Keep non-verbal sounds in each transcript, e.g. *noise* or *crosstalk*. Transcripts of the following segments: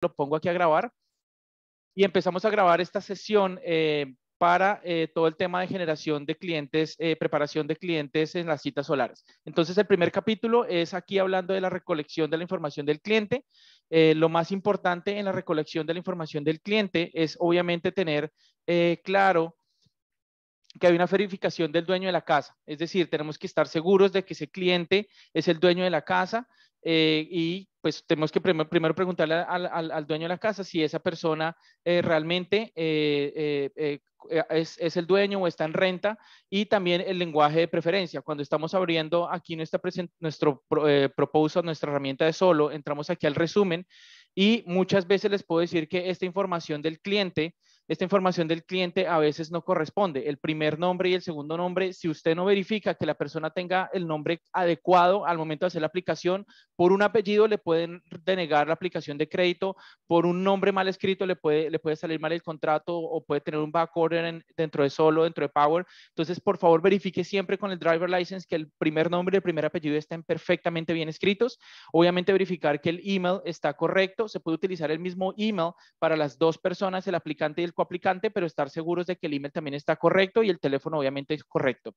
lo pongo aquí a grabar. Y empezamos a grabar esta sesión eh, para eh, todo el tema de generación de clientes, eh, preparación de clientes en las citas solares. Entonces, el primer capítulo es aquí hablando de la recolección de la información del cliente. lo más importante en la recolección de la información del cliente es obviamente tener claro que hay una verificación del dueño de la casa. Es decir, tenemos que estar seguros de que ese cliente es el dueño de la casa, eh, y pues tenemos que primero preguntarle al, dueño de la casa si esa persona eh, realmente eh, es, el dueño o está en renta y también el lenguaje de preferencia. Cuando estamos abriendo aquí nuestra nuestro propósito nuestra herramienta de solo, entramos aquí al resumen y muchas veces les puedo decir que esta información del cliente esta información del cliente a veces no corresponde. El primer nombre y el segundo nombre, si usted no verifica que la persona tenga el nombre adecuado al momento de hacer la aplicación, por un apellido le pueden denegar la aplicación de crédito, por un nombre mal escrito le puede, le puede salir mal el contrato o puede tener un back order dentro de Solo, dentro de Power. Entonces, por favor, verifique siempre con el driver license que el primer nombre y el primer apellido estén perfectamente bien escritos. Obviamente verificar que el email está correcto. Se puede utilizar el mismo email para las dos personas, el aplicante y el aplicante, pero estar seguros de que el email también está correcto y el teléfono obviamente es correcto.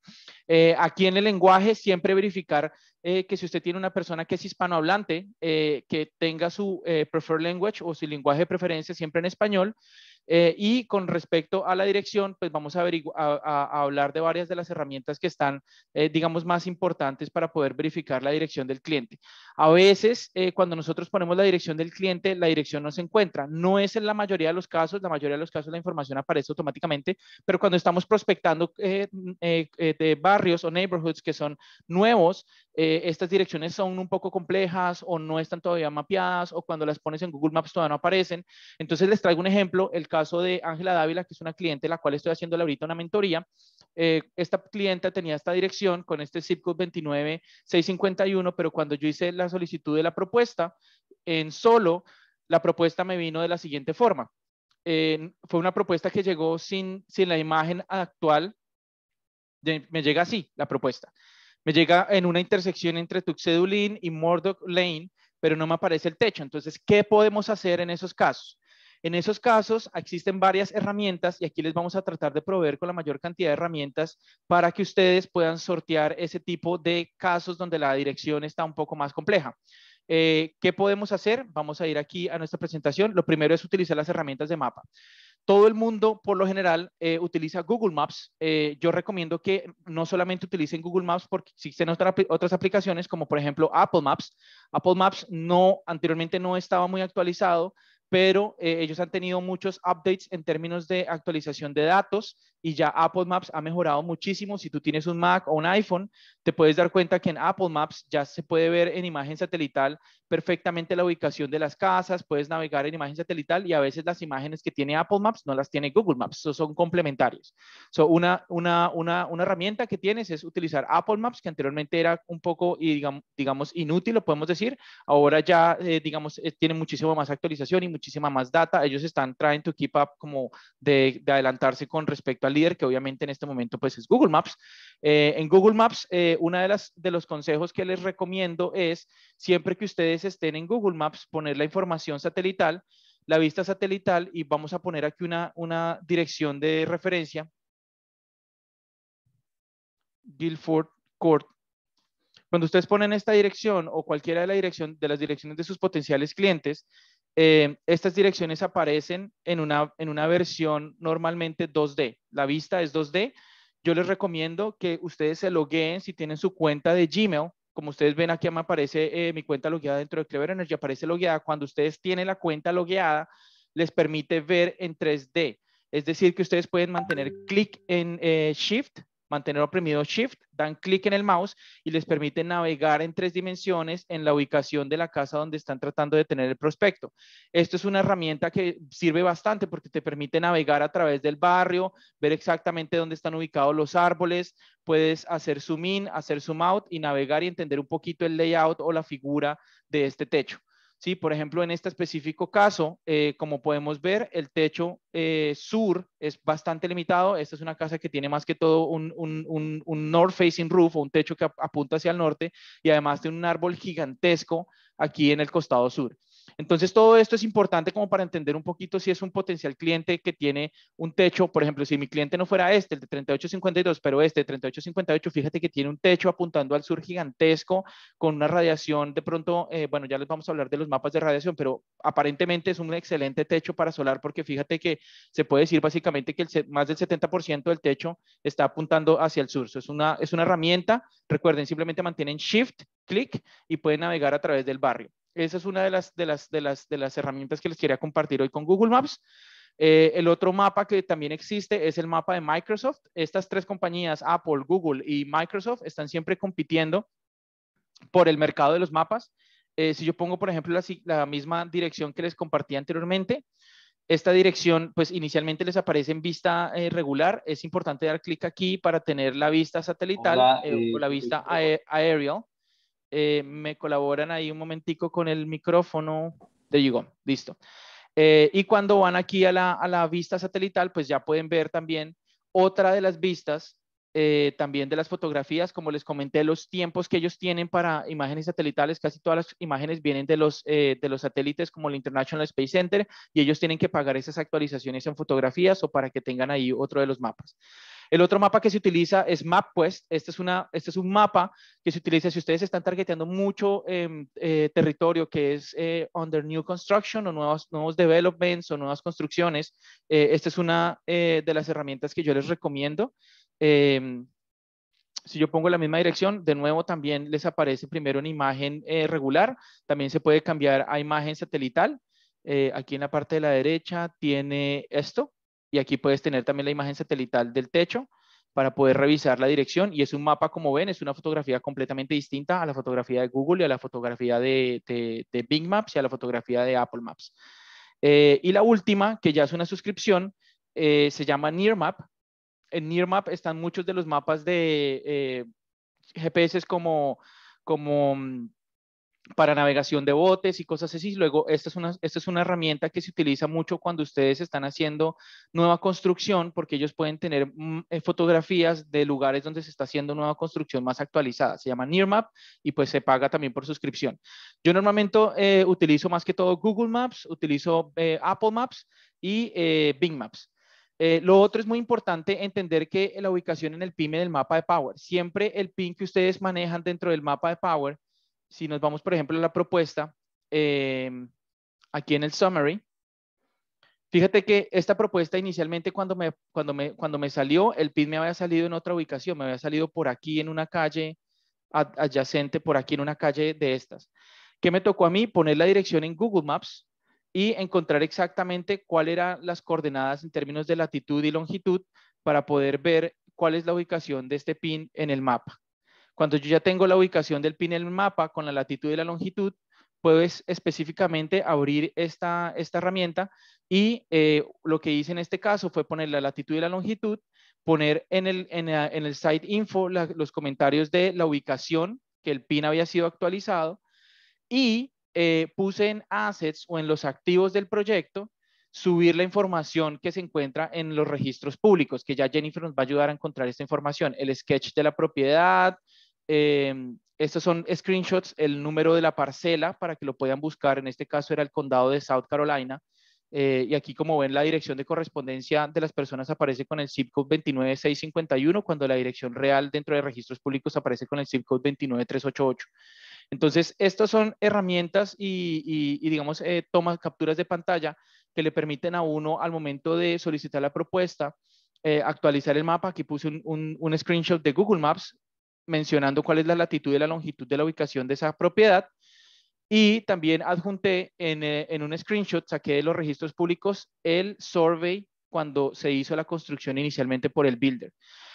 Eh, aquí en el lenguaje siempre verificar eh, que si usted tiene una persona que es hispanohablante, eh, que tenga su preferred language o su lenguaje de preferencia siempre en español. Eh, y con respecto a la dirección, pues vamos a, a hablar de varias de las herramientas que están, eh, digamos, más importantes para poder verificar la dirección del cliente. A veces, eh, cuando nosotros ponemos la dirección del cliente, la dirección no se encuentra. No es en la mayoría de los casos, la mayoría de los casos la información aparece automáticamente, pero cuando estamos prospectando de barrios o neighborhoods que son nuevos, estas direcciones son un poco complejas o no están todavía mapeadas o cuando las pones en Google Maps todavía no aparecen. Entonces les traigo un ejemplo, el caso de Ángela Dávila, que es una cliente, la cual estoy haciendo ahorita una mentoría, eh, esta clienta tenía esta dirección con este zip code 29651, pero cuando yo hice la solicitud de la propuesta, en solo, la propuesta me vino de la siguiente forma. fue una propuesta que llegó sin, sin la imagen actual. me llega así la propuesta. Me llega en una intersección entre Tuxedulin y Mordock Lane, pero no me aparece el techo. Entonces, ¿qué podemos hacer en esos casos? En esos casos existen varias herramientas y aquí les vamos a tratar de proveer con la mayor cantidad de herramientas para que ustedes puedan sortear ese tipo de casos donde la dirección está un poco más compleja. Eh, ¿Qué podemos hacer? Vamos a ir aquí a nuestra presentación. Lo primero es utilizar las herramientas de mapa. Todo el mundo, por lo general, eh, utiliza Google Maps. Eh, yo recomiendo que no solamente utilicen Google Maps porque existen otras aplicaciones como por ejemplo Apple Maps. Apple Maps no, anteriormente no estaba muy actualizado pero eh, ellos han tenido muchos updates en términos de actualización de datos y ya Apple Maps ha mejorado muchísimo. Si tú tienes un Mac o un iPhone, te puedes dar cuenta que en Apple Maps ya se puede ver en imagen satelital perfectamente la ubicación de las casas, puedes navegar en imagen satelital y a veces las imágenes que tiene Apple Maps no las tiene Google Maps, son complementarios. So, una, una, una, una, herramienta que tienes es utilizar Apple Maps, que anteriormente era un poco, digamos, inútil, lo podemos decir. Ahora ya, eh, digamos, eh, tiene muchísimo más actualización y muchísima más data. Ellos están trying to keep up como de, adelantarse con respecto al líder, que obviamente en este momento pues es Google Maps. Eh, en Google Maps, eh, uno de, las, de los consejos que les recomiendo es siempre que ustedes estén en Google Maps, poner la información satelital, la vista satelital y vamos a poner aquí una, dirección de referencia. Guilford Court cuando ustedes ponen esta dirección o cualquiera de, la dirección, de las direcciones de sus potenciales clientes, eh, estas direcciones aparecen en una, en una versión normalmente 2D. La vista es 2D. Yo les recomiendo que ustedes se logueen si tienen su cuenta de Gmail. Como ustedes ven aquí me aparece eh, mi cuenta logueada dentro de Clever Energy, aparece logueada. Cuando ustedes tienen la cuenta logueada, les permite ver en 3D. Es decir, que ustedes pueden mantener clic en eh, Shift mantener oprimido Shift, dan clic en el mouse y les permite navegar en tres dimensiones en la ubicación de la casa donde están tratando de tener el prospecto. Esto es una herramienta que sirve bastante porque te permite navegar a través del barrio, ver exactamente dónde están ubicados los árboles, puedes hacer zoom in, hacer zoom out y navegar y entender un poquito el layout o la figura de este techo. Por ejemplo, en este específico caso, eh, como podemos ver, el techo eh, sur es bastante limitado. Esta es una casa que tiene más que todo un, un north-facing roof o un techo que apunta hacia el norte y además tiene un árbol gigantesco aquí en el costado sur. Entonces, todo esto es importante como para entender un poquito si es un potencial cliente que tiene un techo, por ejemplo, si mi cliente no fuera este, el de 3852, pero este de 3858, fíjate que tiene un techo apuntando al sur gigantesco con una radiación de pronto, eh, bueno, ya les vamos a hablar de los mapas de radiación, pero aparentemente es un excelente techo para solar porque fíjate que se puede decir básicamente que más del 70% del techo está apuntando hacia el sur. es, una, es una herramienta, recuerden, simplemente mantienen shift, clic y pueden navegar a través del barrio. Esa es una de las, las, las, de las herramientas que les quería compartir hoy con Google Maps. Eh, el otro mapa que también existe es el mapa de Microsoft. Estas tres compañías, Apple, Google y Microsoft, están siempre compitiendo por el mercado de los mapas. Eh, si yo pongo, por ejemplo, la, la, misma dirección que les compartí anteriormente, esta dirección, pues inicialmente les aparece en vista eh, regular. Es importante dar clic aquí para tener la vista satelital o la vista aérea. Eh, me colaboran ahí un momentico con el micrófono de Yigom. Listo. Eh, y cuando van aquí a la, vista satelital, pues ya pueden ver también otra de las vistas, eh, también de las fotografías, como les comenté, los tiempos que ellos tienen para imágenes satelitales, casi todas las imágenes vienen de los, de los satélites como el International Space Center y ellos tienen que pagar esas actualizaciones en fotografías o para que tengan ahí otro de los mapas. El otro mapa que se utiliza es MapQuest. Este, este es, un mapa que se utiliza si ustedes están targeteando mucho em, eh, territorio que es eh, under new construction o nuevos, nuevos developments o nuevas construcciones. Eh, esta es una de las herramientas que yo les recomiendo. Em, si yo pongo la misma dirección, de nuevo también les aparece primero una imagen regular. También se puede cambiar a imagen satelital. aquí en la parte de la derecha tiene esto, y aquí puedes tener también la imagen satelital del techo para poder revisar la dirección y es un mapa como ven, es una fotografía completamente distinta a la fotografía de Google y a la fotografía de, Big Maps y a la fotografía de Apple Maps. Eh, y la última, que ya es una suscripción, eh, se llama Nearmap. En Nearmap están muchos de los mapas de eh, GPS como, como mm, para navegación de botes y cosas así. Luego, esta es, una, esta es una herramienta que se utiliza mucho cuando ustedes están haciendo nueva construcción, porque ellos pueden tener mm, eh, fotografías de lugares donde se está haciendo nueva construcción más actualizada. Se llama Nearmap y pues se paga también por suscripción. Yo normalmente eh, utilizo más que todo Google Maps, utilizo eh, Apple Maps y eh, Bing Maps. lo otro es muy importante entender que la ubicación en el pin e del mapa de Power. Siempre el PIN e que ustedes manejan dentro del mapa de Power si nos vamos, por ejemplo, a la propuesta, em, aquí en el summary, fíjate que esta propuesta inicialmente cuando me, cuando, me, cuando me salió, el PIN me había salido en otra ubicación, me había salido por aquí en una calle adyacente, por aquí en una calle de estas. ¿Qué me tocó a mí? Poner la dirección en Google Maps y encontrar exactamente cuáles eran las coordenadas en términos de latitud y longitud para poder ver cuál es la ubicación de este pin en el mapa. Cuando yo ya tengo la ubicación del pin en el mapa con la latitud y la longitud, puedes específicamente abrir esta, herramienta y eh, lo que hice en este caso fue poner la latitud y la longitud, poner en el, site info los comentarios de la ubicación que el pin había sido actualizado y eh, puse en assets o en los activos del proyecto subir la información que se encuentra en los registros públicos, que ya Jennifer nos va a ayudar a encontrar esta información, el sketch de la propiedad, Em, estos son screenshots, el número de la parcela para que lo puedan buscar. En este caso era el condado de South Carolina. Eh, y aquí, como ven, la dirección de correspondencia de las personas aparece con el zip code 29651, cuando la dirección real dentro de registros públicos aparece con el zip code 29388. Entonces, estas son herramientas y, digamos, eh, tomas, capturas de pantalla que le permiten a uno al momento de solicitar la propuesta, eh, actualizar el mapa. Aquí puse un, screenshot de Google Maps mencionando cuál es la latitud y la longitud de la ubicación de esa propiedad. Y también adjunté eh, en, un screenshot, saqué de los registros públicos el survey cuando se hizo la construcción inicialmente por el builder.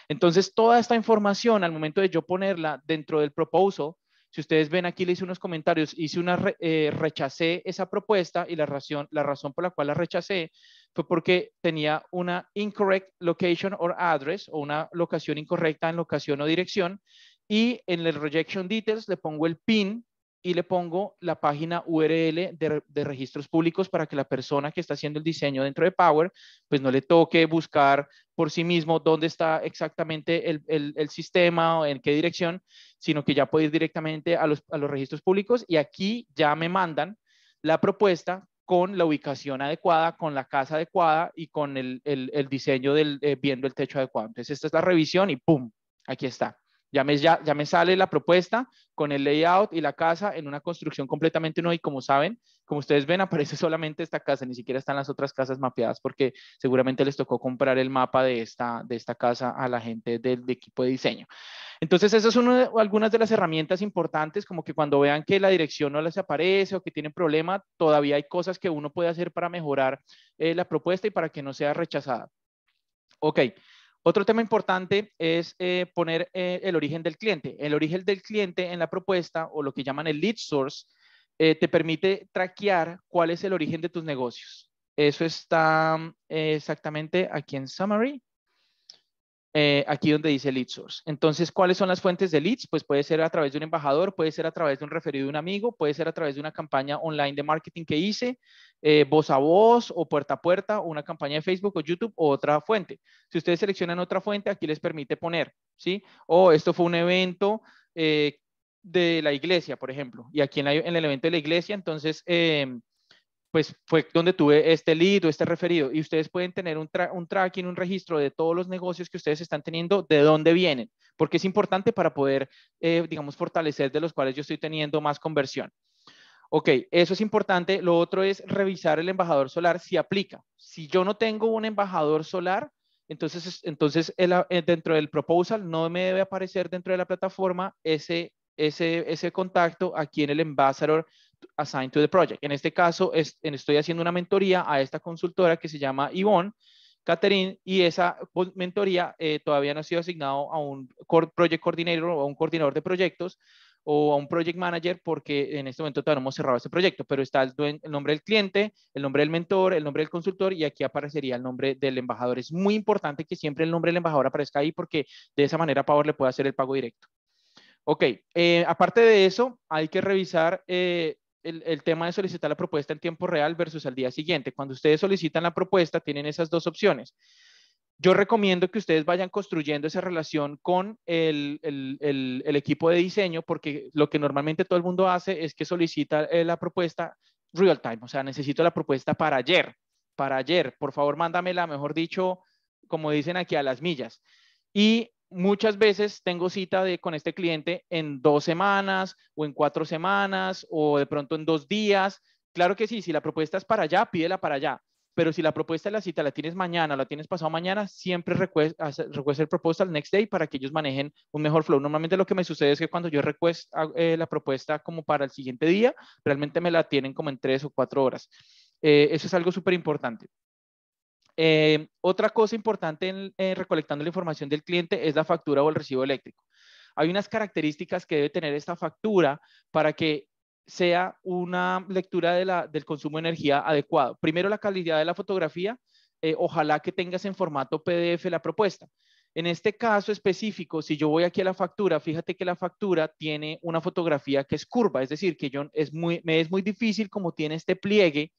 Entonces, toda esta información al momento de yo ponerla dentro del proposal, si ustedes ven aquí, le hice unos comentarios, hice una, eh, rechacé esa propuesta y la razón, la razón por la cual la rechacé fue porque tenía una incorrect location or address o una locación incorrecta en locación o dirección y en el rejection details le pongo el pin y le pongo la página URL de, registros públicos para que la persona que está haciendo el diseño dentro de Power, pues no le toque buscar por sí mismo dónde está exactamente el, sistema o en qué dirección, sino que ya puede ir directamente a los, a los registros públicos y aquí ya me mandan la propuesta con la ubicación adecuada, con la casa adecuada y con el, diseño del, eh, viendo el techo adecuado. Entonces, esta es la revisión y ¡pum! Aquí está. Ya me, ya, ya me sale la propuesta con el layout y la casa en una construcción completamente nueva y como saben, como ustedes ven, *laughs* aparece solamente esta casa, ni siquiera están las otras casas mapeadas porque seguramente les tocó comprar el mapa de esta, de esta casa a la gente del equipo de diseño. Entonces, esas son una, algunas de las herramientas importantes, como que cuando vean que la dirección no les aparece o que tienen problema, todavía hay cosas que uno puede hacer para mejorar eh, la propuesta y para que no sea rechazada. Ok. Otro tema importante es eh, poner eh, el origen del cliente. El origen del cliente en la propuesta o lo que llaman el lead source eh, te permite traquear cuál es el origen de tus negocios. Eso está mm, exactamente aquí en Summary, eh, aquí donde dice Lead Source. Entonces, ¿cuáles son las fuentes de leads? Pues puede ser a través de un embajador, puede ser a través de un referido de un amigo, puede ser a través de una campaña online de marketing que hice, eh, voz a voz o puerta a puerta, o una campaña de Facebook o YouTube o otra fuente. Si ustedes seleccionan otra fuente, aquí les permite poner, ¿sí? O esto fue un evento eh, de la iglesia, por ejemplo, y aquí en, en el evento de la iglesia, entonces, em, pues fue donde tuve este lead o este referido, y ustedes pueden tener un, un tracking, un registro de todos los negocios que ustedes están teniendo, de dónde vienen, porque es importante para poder, eh, digamos, fortalecer de los cuales yo estoy teniendo más conversión. Ok, eso es importante. Lo otro es revisar el embajador solar si aplica. Si yo no tengo un embajador solar, entonces, entonces eh, dentro del proposal no me debe aparecer dentro de la plataforma ese ese, ese contacto aquí en el ambassador assigned to the project. En este caso, estoy haciendo una mentoría a esta consultora que se llama Yvonne Catherine, y esa mentoría eh, todavía no ha sido asignado a un project coordinator o a un coordinador de proyectos o a un project manager porque en este momento todavía no hemos cerrado ese proyecto, pero está el, el, nombre del cliente, el nombre del mentor, el nombre del consultor y aquí aparecería el nombre del embajador. Es muy importante que siempre el nombre del embajador aparezca ahí porque de esa manera Power le puede hacer el pago directo. Ok, eh, aparte de eso, hay que revisar eh, el, tema de solicitar la propuesta en tiempo real versus al día siguiente. Cuando ustedes solicitan la propuesta, tienen esas dos opciones. Yo recomiendo que ustedes vayan construyendo esa relación con el, equipo de diseño, porque lo que normalmente todo el mundo hace es que solicita eh, la propuesta real time, o sea, necesito la propuesta para ayer, para ayer, por favor, mándamela, mejor dicho, como dicen aquí, a las millas. Y muchas veces tengo cita de, con este cliente en dos semanas o en cuatro semanas o de pronto en dos días. Claro que sí, si la propuesta es para allá, pídela para allá. Pero si la propuesta de la cita la tienes mañana, la tienes pasado mañana, siempre request, el el al next day para que ellos manejen un mejor flow. Normalmente lo que me sucede es que cuando yo request eh, la propuesta como para el siguiente día, realmente me la tienen como en tres o cuatro horas. Eh, eso es algo súper importante. Eh, otra cosa importante en, recolectando la información del cliente es la factura o el recibo eléctrico. Hay unas características que debe tener esta factura para que sea una lectura del consumo de energía adecuado. Primero, la calidad de la fotografía. Eh, ojalá que tengas en formato PDF la propuesta. En este caso específico, si yo voy aquí a la factura, fíjate que la factura tiene una fotografía que es curva, es decir, que yo, es muy, me es muy difícil como tiene este pliegue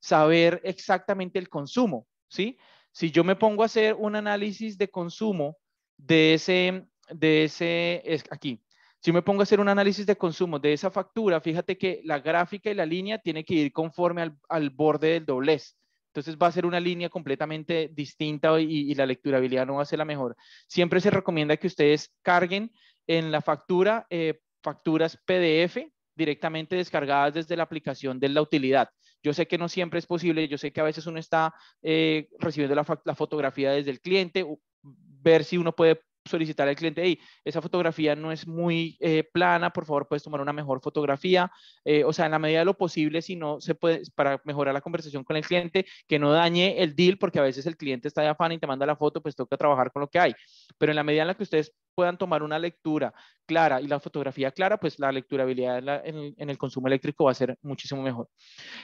saber exactamente el consumo. ¿sí? Si yo me pongo a hacer un análisis de consumo de ese, de ese, es aquí, si me pongo a hacer un análisis de consumo de esa factura, fíjate que la gráfica y la línea tiene que ir conforme al, borde del doblez. Entonces va a ser una línea completamente distinta y, la lecturabilidad no va a ser la mejor. Siempre se recomienda que ustedes carguen en la factura eh, facturas PDF, directamente descargadas desde la aplicación de la utilidad. Yo sé que no siempre es posible, yo sé que a veces uno está eh, recibiendo la, fotografía desde el cliente, ver si uno puede solicitar al cliente, esa fotografía no es muy eh, plana, por favor puedes tomar una mejor fotografía, eh, o sea, en la medida de lo posible, si no se puede, para mejorar la conversación con el cliente, que no dañe el deal, porque a veces el cliente está de afán y te manda la foto, pues toca trabajar con lo que hay, pero en la medida en la que ustedes puedan tomar una lectura clara y la fotografía clara, pues la lecturabilidad en, el consumo eléctrico va a ser muchísimo mejor.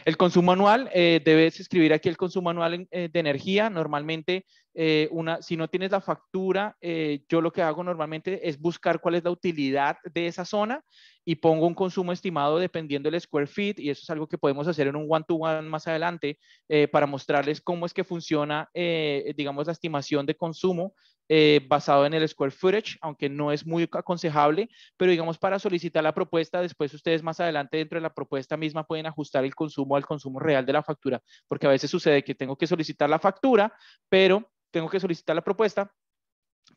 El consumo anual, eh, debes escribir aquí el consumo anual eh, de energía. Normalmente, eh, una, si no tienes la factura, yo lo que hago normalmente es buscar cuál es la utilidad de esa zona y pongo un consumo estimado dependiendo del square feet, y eso es algo que podemos hacer en un one-to-one más adelante eh, para mostrarles cómo es que funciona, eh, digamos, la estimación de consumo eh, basado en el square footage, aunque no es muy aconsejable, pero digamos para solicitar la propuesta, después ustedes más adelante dentro de la propuesta misma pueden ajustar el consumo al consumo real de la factura, porque a veces sucede que tengo que solicitar la factura, pero tengo que solicitar la propuesta,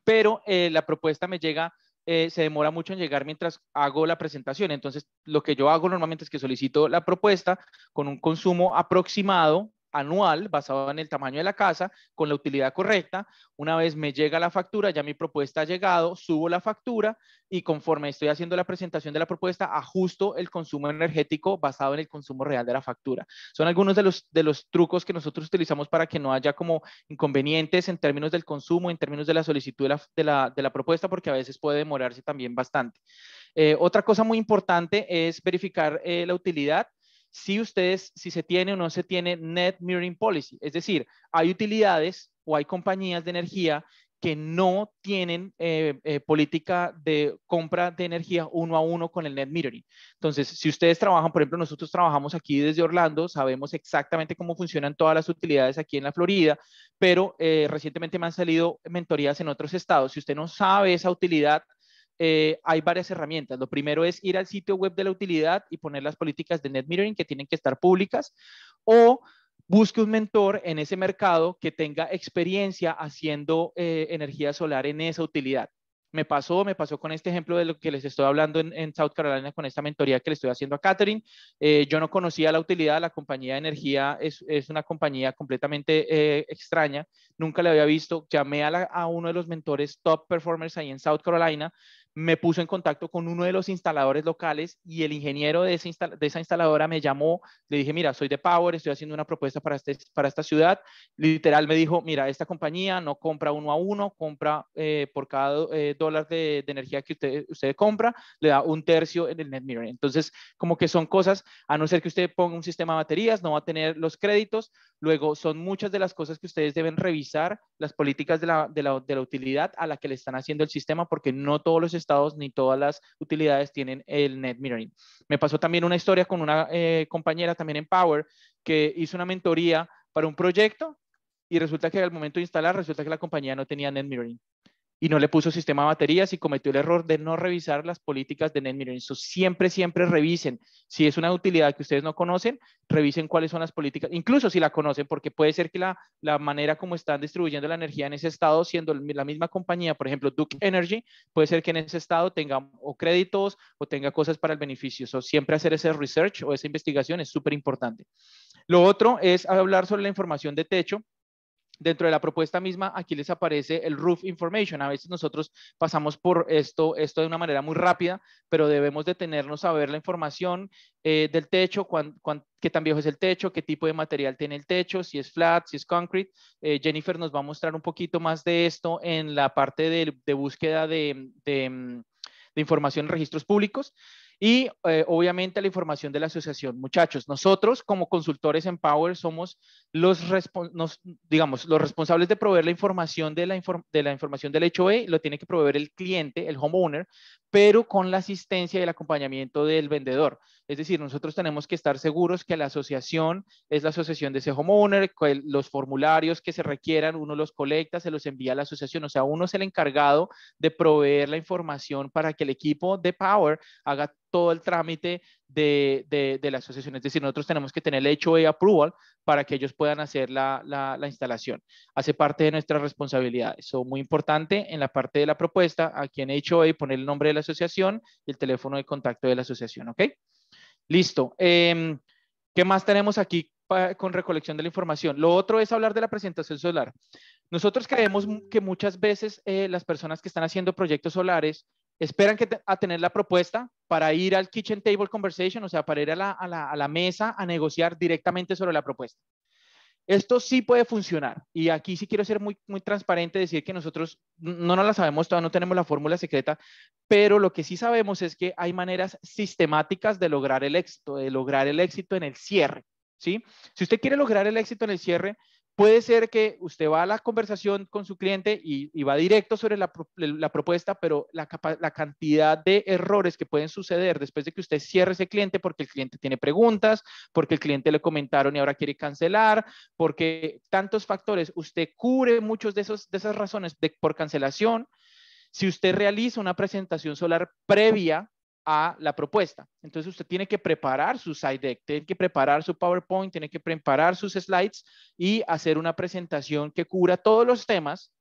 pero la propuesta me llega eh, se demora mucho en llegar mientras hago la presentación. Entonces, lo que yo hago normalmente es que solicito la propuesta con un consumo aproximado anual basado en el tamaño de la casa con la utilidad correcta. Una vez me llega la factura, ya mi propuesta ha llegado, subo la factura y conforme estoy haciendo la presentación de la propuesta, ajusto el consumo energético basado en el consumo real de la factura. Son algunos de los, de los trucos que nosotros utilizamos para que no haya como inconvenientes en términos del consumo, en términos de la solicitud de la, propuesta, porque a veces puede demorarse también bastante. Eh, otra cosa muy importante es verificar eh, la utilidad si ustedes, si se tiene o no se tiene net mirroring policy. Es decir, hay utilidades o hay compañías de energía que no tienen eh, eh, política de compra de energía uno a uno con el net mirroring. Entonces, si ustedes trabajan, por ejemplo, nosotros trabajamos aquí desde Orlando, sabemos exactamente cómo funcionan todas las utilidades aquí en la Florida, pero eh, recientemente me han salido mentorías en otros estados. Si usted no sabe esa utilidad, eh, hay varias herramientas. Lo primero es ir al sitio web de la utilidad y poner las políticas de net metering que tienen que estar públicas o busque un mentor en ese mercado que tenga experiencia haciendo eh, energía solar en esa utilidad. Me pasó, me pasó con este ejemplo de lo que les estoy hablando en, South Carolina con esta mentoría que le estoy haciendo a Catherine. Eh, yo no conocía la utilidad, la compañía de energía es, una compañía completamente extraña, nunca la había visto. Llamé a, a, uno de los mentores top performers ahí en South Carolina, me puso en contacto con uno de los instaladores locales y el ingeniero de, esa, de esa instaladora me llamó, le dije, mira, soy de Power, estoy haciendo una propuesta para, este, para esta ciudad. Literal me dijo, mira, esta compañía no compra uno a uno, compra eh, por cada eh, dólar de, de, energía que usted, usted compra, le da un tercio en el net metering. Entonces, como que son cosas, a no ser que usted ponga un sistema de baterías, no va a tener los créditos. Luego, son muchas de las cosas que ustedes deben revisar, las políticas de la, de la, de la utilidad a la que le están haciendo el sistema, porque no todos los ni todas las utilidades tienen el net mirroring. Me pasó también una historia con una eh, compañera también en Power que hizo una mentoría para un proyecto y resulta que al momento de instalar, resulta que la compañía no tenía net mirroring y no le puso sistema de baterías y cometió el error de no revisar las políticas de metering. siempre, siempre revisen. Si es una utilidad que ustedes no conocen, revisen cuáles son las políticas, incluso si la conocen, porque puede ser que la, manera como están distribuyendo la energía en ese estado, siendo la misma compañía, por ejemplo, Duke Energy, puede ser que en ese estado tenga o créditos o tenga cosas para el beneficio. So, siempre hacer ese research o esa investigación es súper importante. Lo otro es hablar sobre la información de techo dentro de la propuesta misma, aquí les aparece el roof information. A veces nosotros pasamos por esto, esto de una manera muy rápida, pero debemos detenernos a ver la información eh, del techo, qué tan viejo es el techo, qué tipo de material tiene el techo, si es flat, si es concrete. Eh, Jennifer nos va a mostrar un poquito más de esto en la parte de, búsqueda de, de, de información en registros públicos. Y eh, obviamente la información de la asociación. Muchachos, nosotros como consultores en Power somos los, digamos, los responsables de proveer la información de la, de la información del hecho E, lo tiene que proveer el cliente, el homeowner, pero con la asistencia y el acompañamiento del vendedor. Es decir, nosotros tenemos que estar seguros que la asociación es la asociación de ese homeowner, los formularios que se requieran, uno los colecta, se los envía a la asociación. O sea, uno es el encargado de proveer la información para que el equipo de Power haga todo el trámite de, la asociación. Es decir, nosotros tenemos que tener el HOA approval para que ellos puedan hacer la, instalación. Hace parte de nuestras responsabilidades. Eso es muy importante en la parte de la propuesta, aquí en HOA poner el nombre de la asociación y el teléfono de contacto de la asociación, ¿ok? Listo. Em, ¿Qué más tenemos aquí con recolección de la información? Lo otro es hablar de la presentación solar. Nosotros creemos que muchas veces eh, las personas que están haciendo proyectos solares esperan que a tener la propuesta para ir al kitchen table conversation, o sea, para ir a la mesa a negociar directamente sobre la propuesta. Esto sí puede funcionar. Y aquí sí quiero ser muy, muy transparente, decir que nosotros no nos la sabemos, todavía no tenemos la fórmula secreta, pero lo que sí sabemos es que hay maneras sistemáticas de lograr el éxito, de lograr el éxito en el cierre. ¿sí? Si usted quiere lograr el éxito en el cierre, Puede ser que usted va a la conversación con su cliente y, va directo sobre la, propuesta, pero la, cantidad de errores que pueden suceder después de que usted cierre ese cliente porque el cliente tiene preguntas, porque el cliente le comentaron y ahora quiere cancelar, porque tantos factores, usted cubre muchos de, de esas razones de, por cancelación. Si usted realiza una presentación solar previa a la propuesta. Entonces usted tiene que preparar su side deck, tiene que preparar su PowerPoint, tiene que preparar sus slides y hacer una presentación que cubra todos los temas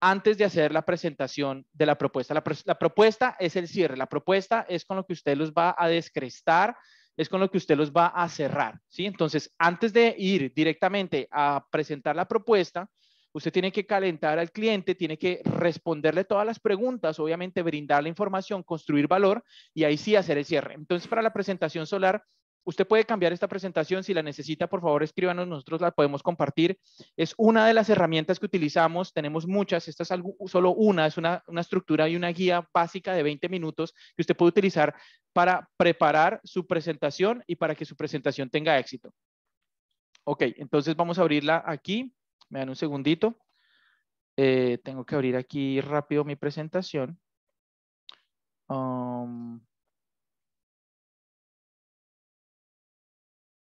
antes de hacer la presentación de la propuesta. La, propuesta es el cierre, la propuesta es con lo que usted los va a descrestar, es con lo que usted los va a cerrar, ¿sí? Entonces, antes de ir directamente a presentar la propuesta, Usted tiene que calentar al cliente, tiene que responderle todas las preguntas, obviamente brindar la información, construir valor y ahí sí hacer el cierre. Entonces, para la presentación solar, Usted puede cambiar esta presentación, si la necesita, por favor escríbanos, nosotros la podemos compartir. Es una de las herramientas que utilizamos, tenemos muchas, esta es solo una, es una, una, estructura y una guía básica de 20 minutos que usted puede utilizar para preparar su presentación y para que su presentación tenga éxito. Ok, entonces vamos a abrirla aquí. Me dan un segundito. Eh, tengo que abrir aquí rápido mi presentación. Um,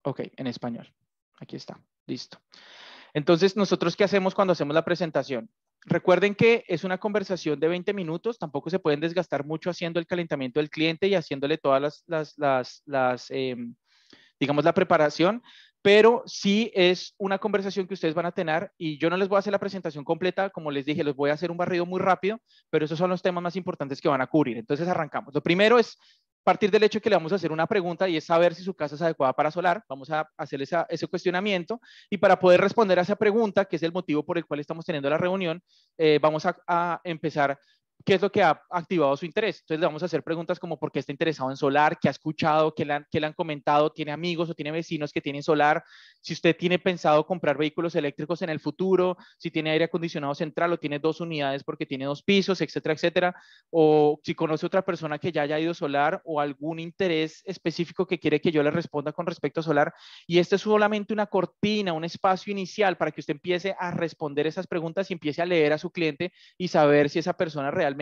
ok, en español. Aquí está. Listo. Entonces, ¿nosotros qué hacemos cuando hacemos la presentación? Recuerden que es una conversación de 20 minutos, tampoco se pueden desgastar mucho haciendo el calentamiento del cliente y haciéndole todas las, em, digamos, la preparación pero sí es una conversación que ustedes van a tener y yo no les voy a hacer la presentación completa, como les dije, les voy a hacer un barrido muy rápido, pero esos son los temas más importantes que van a cubrir. Entonces arrancamos. Lo primero es partir del hecho que le vamos a hacer una pregunta y es saber si su casa es adecuada para solar. Vamos a hacer ese cuestionamiento y para poder responder a esa pregunta, que es el motivo por el cual estamos teniendo la reunión, eh, vamos a, a empezar qué es lo que ha activado su interés. Entonces le vamos a hacer preguntas como por qué está interesado en solar, qué ha escuchado, qué le han, comentado, tiene amigos o tiene vecinos que tienen solar, si usted tiene pensado comprar vehículos eléctricos en el futuro, si tiene aire acondicionado central o tiene dos unidades porque tiene dos pisos, etcétera, etcétera, o si conoce otra persona que ya haya ido solar o algún interés específico que quiere que yo le responda con respecto a solar. Y este es solamente una cortina, un espacio inicial para que usted empiece a responder esas preguntas y empiece a leer a su cliente y saber si esa persona real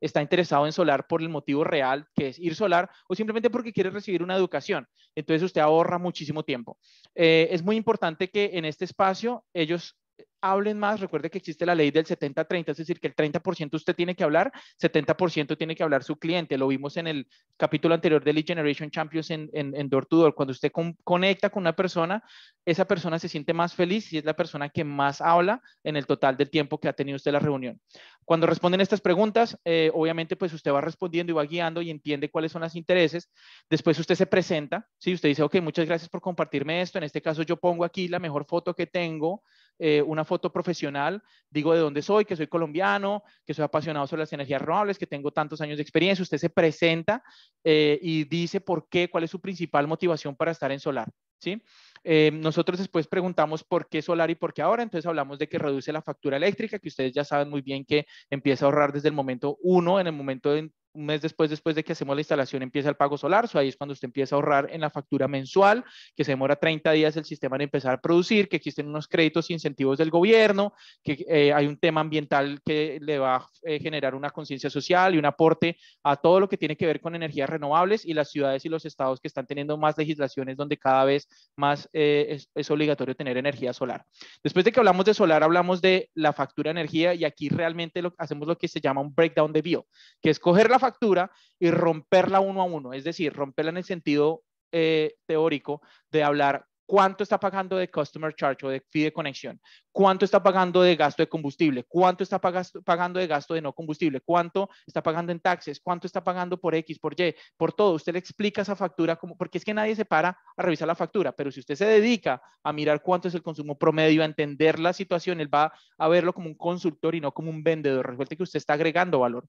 está interesado en solar por el motivo real, que es ir solar, o simplemente porque quiere recibir una educación. Entonces usted ahorra muchísimo tiempo. Eh, es muy importante que en este espacio ellos hablen más, recuerde que existe la ley del 70-30, es decir, que el 30% usted tiene que hablar, 70% tiene que hablar su cliente. Lo vimos en el capítulo anterior de Lead Generation Champions en, en, Door to Door. Cuando usted conecta con una persona, esa persona se siente más feliz y es la persona que más habla en el total del tiempo que ha tenido usted la reunión. Cuando responden estas preguntas, eh, obviamente pues usted va respondiendo y va guiando y entiende cuáles son los intereses. Después usted se presenta, si ¿sí? usted dice, ok, muchas gracias por compartirme esto. En este caso yo pongo aquí la mejor foto que tengo eh, una foto profesional, digo de dónde soy, que soy colombiano, que soy apasionado sobre las energías renovables, que tengo tantos años de experiencia, usted se presenta eh, y dice por qué, cuál es su principal motivación para estar en solar, ¿sí? Eh, nosotros después preguntamos por qué solar y por qué ahora, entonces hablamos de que reduce la factura eléctrica, que ustedes ya saben muy bien que empieza a ahorrar desde el momento uno, en el momento en un mes después, después de que hacemos la instalación, empieza el pago solar. So ahí es cuando usted empieza a ahorrar en la factura mensual, que se demora 30 días el sistema de empezar a producir, que existen unos créditos e incentivos del gobierno, que eh, hay un tema ambiental que le va a eh, generar una conciencia social y un aporte a todo lo que tiene que ver con energías renovables y las ciudades y los estados que están teniendo más legislaciones donde cada vez más eh, es, obligatorio tener energía solar. Después de que hablamos de solar, hablamos de la factura energía y aquí realmente lo, hacemos lo que se llama un breakdown de bio, que es coger la factura y romperla uno a uno, es decir, romperla en el sentido eh, teórico de hablar cuánto está pagando de customer charge o de fee de conexión, cuánto está pagando de gasto de combustible, cuánto está pagando de gasto de no combustible, cuánto está pagando en taxes, cuánto está pagando por X, por Y, por todo. Usted le explica esa factura, como, porque es que nadie se para a revisar la factura, pero si usted se dedica a mirar cuánto es el consumo promedio, a entender la situación, él va a verlo como un consultor y no como un vendedor. resulta que usted está agregando valor.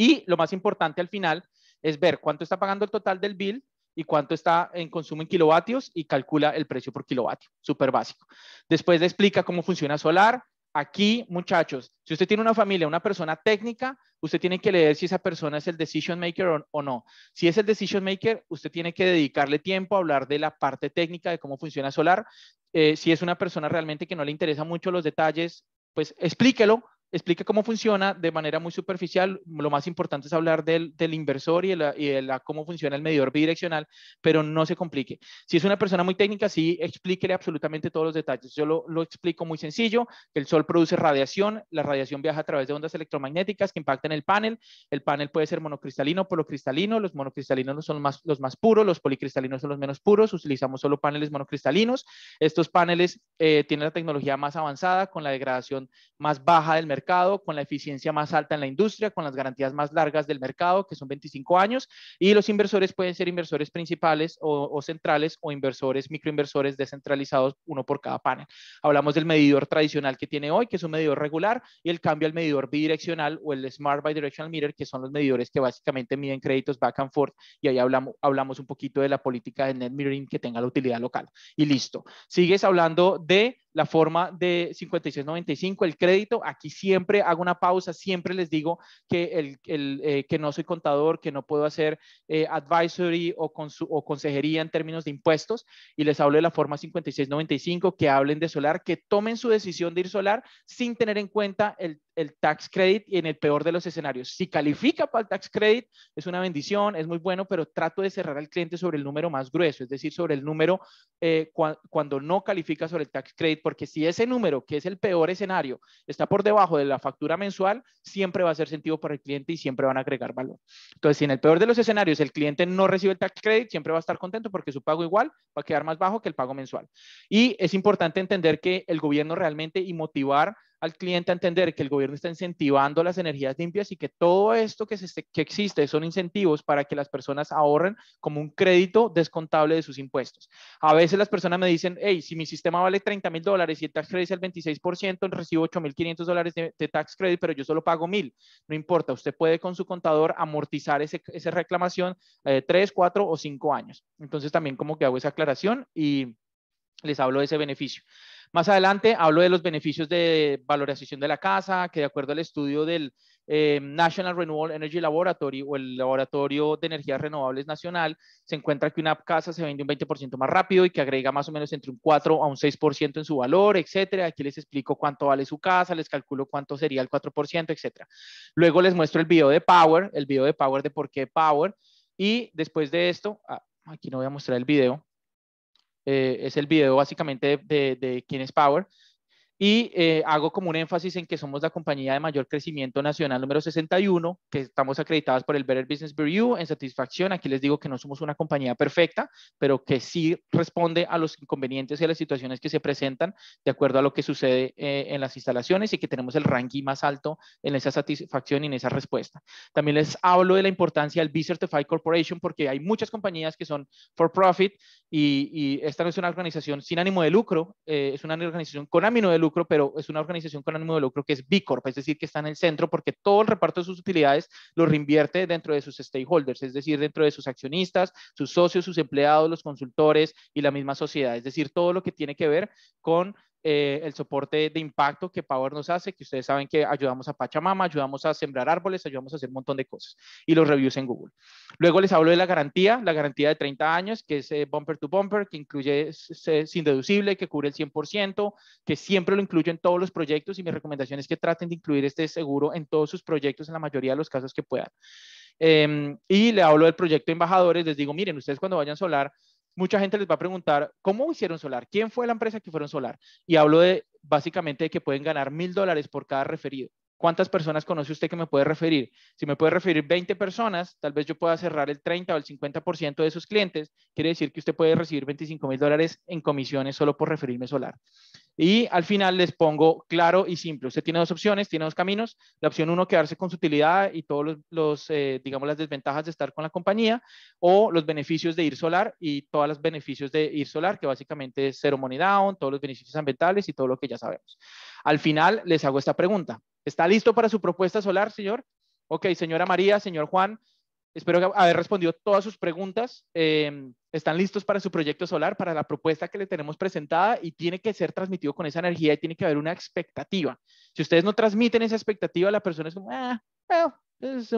Y lo más importante al final es ver cuánto está pagando el total del bill y cuánto está en consumo en kilovatios y calcula el precio por kilovatio. Súper básico. Después le explica cómo funciona solar. Aquí, muchachos, si usted tiene una familia, una persona técnica, usted tiene que leer si esa persona es el decision maker o, no. Si es el decision maker, usted tiene que dedicarle tiempo a hablar de la parte técnica de cómo funciona solar. Eh, si es una persona realmente que no le interesa mucho los detalles, pues explíquelo, explica cómo funciona de manera muy superficial. Lo más importante es hablar del, inversor y de, cómo funciona el medidor bidireccional, pero no se complique. Si es una persona muy técnica, sí, explíquele absolutamente todos los detalles. Yo lo, explico muy sencillo. El sol produce radiación, la radiación viaja a través de ondas electromagnéticas que impactan el panel. El panel puede ser monocristalino, policristalino. Los monocristalinos son los más puros, los policristalinos son los menos puros. Utilizamos solo paneles monocristalinos. Estos paneles eh, tienen la tecnología más avanzada con la degradación más baja del mercado con la eficiencia más alta en la industria, con las garantías más largas del mercado, que son 25 años, y los inversores pueden ser inversores principales o, centrales o inversores, microinversores descentralizados, uno por cada panel. Hablamos del medidor tradicional que tiene hoy, que es un medidor regular, y el cambio al medidor bidireccional o el Smart Bidirectional Meter, que son los medidores que básicamente miden créditos back and forth, y ahí hablamos, hablamos un poquito de la política de net metering que tenga la utilidad local. Y listo. Sigues hablando de la forma de 5695, el crédito. Aquí siempre hago una pausa, siempre les digo que, el, eh, que no soy contador, que no puedo hacer eh, advisory o, o consejería en términos de impuestos y les hablo de la forma 5695, que hablen de solar, que tomen su decisión de ir solar sin tener en cuenta el el tax credit y en el peor de los escenarios. Si califica para el tax credit, es una bendición, es muy bueno, pero trato de cerrar al cliente sobre el número más grueso, es decir, sobre el número eh, cuando no califica sobre el tax credit, porque si ese número, que es el peor escenario, está por debajo de la factura mensual, siempre va a ser sentido para el cliente y siempre van a agregar valor. Entonces, si en el peor de los escenarios el cliente no recibe el tax credit, siempre va a estar contento porque su pago igual va a quedar más bajo que el pago mensual. Y es importante entender que el gobierno realmente y motivar al cliente a entender que el gobierno está incentivando las energías limpias y que todo esto que, se, este, que existe son incentivos para que las personas ahorren como un crédito descontable de sus impuestos. A veces las personas me dicen, hey, si mi sistema vale 30 mil dólares y el tax credit es el 26%, recibo 8 mil 500 dólares de, tax credit, pero yo solo pago mil. No importa, usted puede con su contador amortizar esa reclamación de 3, 4 o cinco años. Entonces también como que hago esa aclaración y les hablo de ese beneficio. Más adelante hablo de los beneficios de valorización de la casa, que de acuerdo al estudio del eh, National Renewable Energy Laboratory o el Laboratorio de Energías Renovables Nacional, se encuentra que una casa se vende un 20% más rápido y que agrega más o menos entre un 4 a un 6% en su valor, etcétera. Aquí les explico cuánto vale su casa, les calculo cuánto sería el 4%, etcétera. Luego les muestro el video de Power, el video de Power de por qué Power. Y después de esto, ah, aquí no voy a mostrar el video, eh, es el video básicamente de, de, de, quién es Power. Y eh, hago como un énfasis en que somos la compañía de mayor crecimiento nacional número 61, que estamos acreditadas por el Better Business Review en satisfacción. Aquí les digo que no somos una compañía perfecta, pero que sí responde a los inconvenientes y a las situaciones que se presentan de acuerdo a lo que sucede eh, en las instalaciones y que tenemos el ranking más alto en esa satisfacción y en esa respuesta. También les hablo de la importancia del B Certified Corporation porque hay muchas compañías que son for profit y, esta no es una organización sin ánimo de lucro, eh, es una organización con ánimo de lucro pero es una organización con ánimo de lucro que es B Corp, es decir, que está en el centro porque todo el reparto de sus utilidades lo reinvierte dentro de sus stakeholders, es decir, dentro de sus accionistas, sus socios, sus empleados, los consultores y la misma sociedad, es decir, todo lo que tiene que ver con eh, el soporte de impacto que Power nos hace, que ustedes saben que ayudamos a Pachamama, ayudamos a sembrar árboles, ayudamos a hacer un montón de cosas y los reviews en Google. Luego les hablo de la garantía, la garantía de 30 años, que es eh, bumper to bumper, que incluye sin deducible, que cubre el 100%, que siempre lo incluyo en todos los proyectos y mi recomendación es que traten de incluir este seguro en todos sus proyectos en la mayoría de los casos que puedan. Em, y le hablo del proyecto de embajadores, les digo, miren, ustedes cuando vayan a solar, mucha gente les va a preguntar, ¿cómo hicieron solar? ¿Quién fue la empresa que fueron solar? Y hablo de básicamente de que pueden ganar mil dólares por cada referido. ¿Cuántas personas conoce usted que me puede referir? Si me puede referir 20 personas, tal vez yo pueda cerrar el 30 o el 50% de sus clientes. Quiere decir que usted puede recibir 25 mil dólares en comisiones solo por referirme solar. Y al final les pongo claro y simple. Usted tiene dos opciones, tiene dos caminos. La opción uno, quedarse con su utilidad y todos los, eh, digamos, las desventajas de estar con la compañía o los beneficios de ir solar y todos los beneficios de ir solar, que básicamente es cero money down, todos los beneficios ambientales y todo lo que ya sabemos. Al final les hago esta pregunta. ¿Está listo para su propuesta solar, señor? Ok, señora María, señor Juan, espero haber respondido todas sus preguntas. Eh, están listos para su proyecto solar, para la propuesta que le tenemos presentada y tiene que ser transmitido con esa energía y tiene que haber una expectativa. Si ustedes no transmiten esa expectativa, la persona es como, ah, es,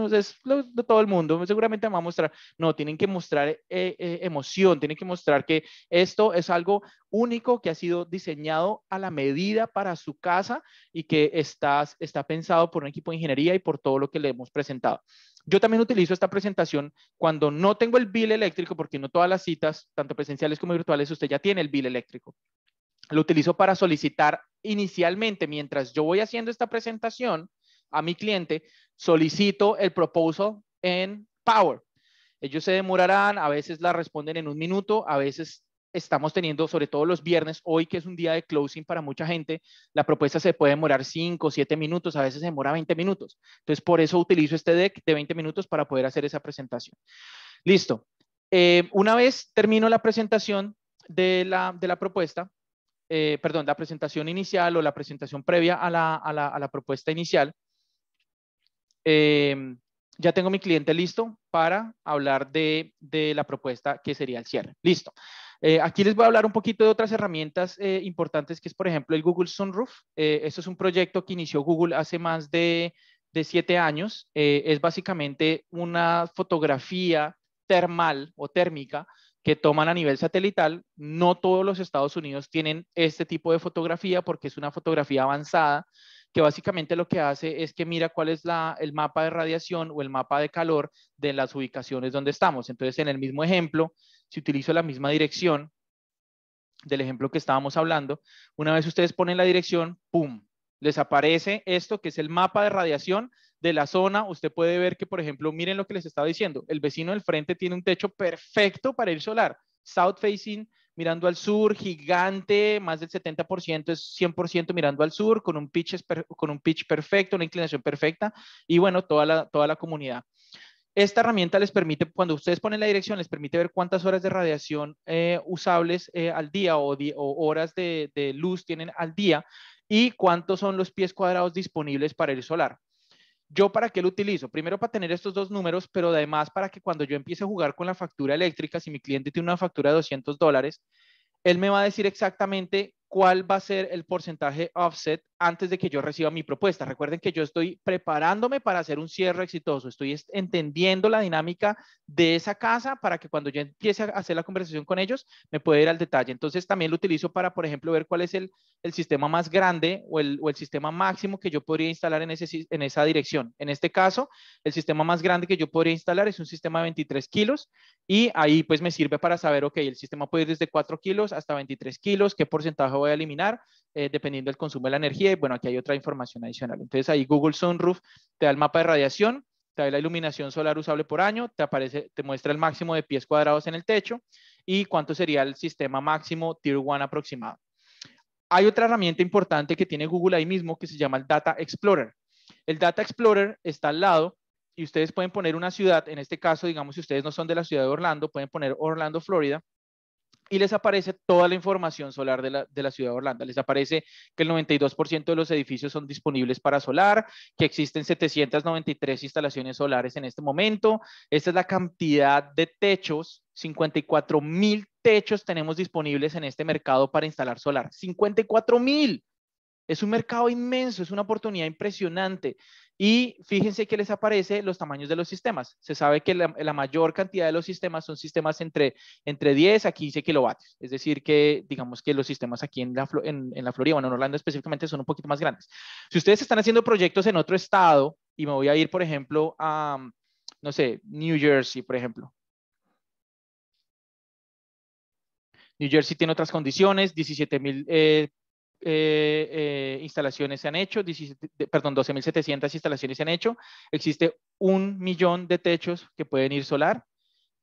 lo de todo el mundo, seguramente me va a mostrar. No, tienen que mostrar eh, eh, emoción, tienen que mostrar que esto es algo único que ha sido diseñado a la medida para su casa y que está, está pensado por un equipo de ingeniería y por todo lo que le hemos presentado. Yo también utilizo esta presentación cuando no tengo el bill eléctrico, porque no todas las tanto presenciales como virtuales, usted ya tiene el bill eléctrico. Lo utilizo para solicitar inicialmente, mientras yo voy haciendo esta presentación a mi cliente, solicito el proposal en Power. Ellos se demorarán, a veces la responden en un minuto, a veces estamos teniendo, sobre todo los viernes, hoy que es un día de closing para mucha gente, la propuesta se puede demorar 5, 7 minutos, a veces se demora 20 minutos. Entonces, por eso utilizo este deck de 20 minutos para poder hacer esa presentación. Listo. Eh, una vez termino la presentación de la, de la propuesta, eh, perdón, la presentación inicial o la presentación previa a la, a la, a la propuesta inicial, eh, ya tengo mi cliente listo para hablar de, de, la propuesta que sería el cierre. Listo. aquí les voy a hablar un poquito de otras herramientas importantes, que es, por ejemplo, el Google Sunroof. Eh, esto es un proyecto que inició Google hace más de, de siete años. es básicamente una fotografía termal o térmica que toman a nivel satelital. No todos los Estados Unidos tienen este tipo de fotografía porque es una fotografía avanzada que básicamente lo que hace es que mira cuál es la, el mapa de radiación o el mapa de calor de las ubicaciones donde estamos. Entonces, en el mismo ejemplo, si utilizo la misma dirección del ejemplo que estábamos hablando, una vez ustedes ponen la dirección, ¡pum! Les aparece esto que es el mapa de radiación de la zona, usted puede ver que, por ejemplo, miren lo que les estaba diciendo, el vecino del frente tiene un techo perfecto para ir solar, south facing, mirando al sur, gigante, más del 70% es 100% mirando al sur, con un, pitch, con un pitch perfecto, una inclinación perfecta, y bueno, toda la, toda la comunidad. Esta herramienta les permite, cuando ustedes ponen la dirección, les permite ver cuántas horas de radiación eh, usables eh, al día o, horas de, luz tienen al día y cuántos son los pies cuadrados disponibles para el solar. ¿Yo para qué lo utilizo? Primero para tener estos dos números, pero además para que cuando yo empiece a jugar con la factura eléctrica, si mi cliente tiene una factura de 200 dólares, él me va a decir exactamente cuál va a ser el porcentaje offset antes de que yo reciba mi propuesta. Recuerden que yo estoy preparándome para hacer un cierre exitoso, estoy entendiendo la dinámica de esa casa para que cuando yo empiece a hacer la conversación con ellos me pueda ir al detalle. Entonces también lo utilizo para, por ejemplo, ver cuál es el, sistema más grande o el, o el, sistema máximo que yo podría instalar en, ese, en esa dirección. En este caso, el sistema más grande que yo podría instalar es un sistema de 23 kilos y ahí pues me sirve para saber, ok, el sistema puede ir desde 4 kilos hasta 23 kilos, qué porcentaje voy a eliminar eh, dependiendo del consumo de la energía. Y bueno, aquí hay otra información adicional. Entonces ahí Google Sunroof te da el mapa de radiación, te da la iluminación solar usable por año, te, aparece, te muestra el máximo de pies cuadrados en el techo y cuánto sería el sistema máximo Tier 1 aproximado. Hay otra herramienta importante que tiene Google ahí mismo que se llama el Data Explorer. El Data Explorer está al lado y ustedes pueden poner una ciudad, en este caso, digamos, si ustedes no son de la ciudad de Orlando, pueden poner Orlando, Florida, y les aparece toda la información solar de la, ciudad de Orlando. Les aparece que el 92% de los edificios son disponibles para solar, que existen 793 instalaciones solares en este momento. Esta es la cantidad de techos, 54 mil techos tenemos disponibles en este mercado para instalar solar. 54 mil. Es un mercado inmenso, es una oportunidad impresionante. Y fíjense que les aparece los tamaños de los sistemas. Se sabe que la, mayor cantidad de los sistemas son sistemas entre, entre 10 a 15 kilovatios. Es decir, que digamos que los sistemas aquí en la, en, la Florida, bueno, en Orlando específicamente, son un poquito más grandes. Si ustedes están haciendo proyectos en otro estado, y me voy a ir, por ejemplo, a, no sé, New Jersey, por ejemplo, New Jersey tiene otras condiciones, 17 mil eh, eh, eh, instalaciones se han hecho, perdón, 12.700 instalaciones se han hecho. Existe un millón de techos que pueden ir solar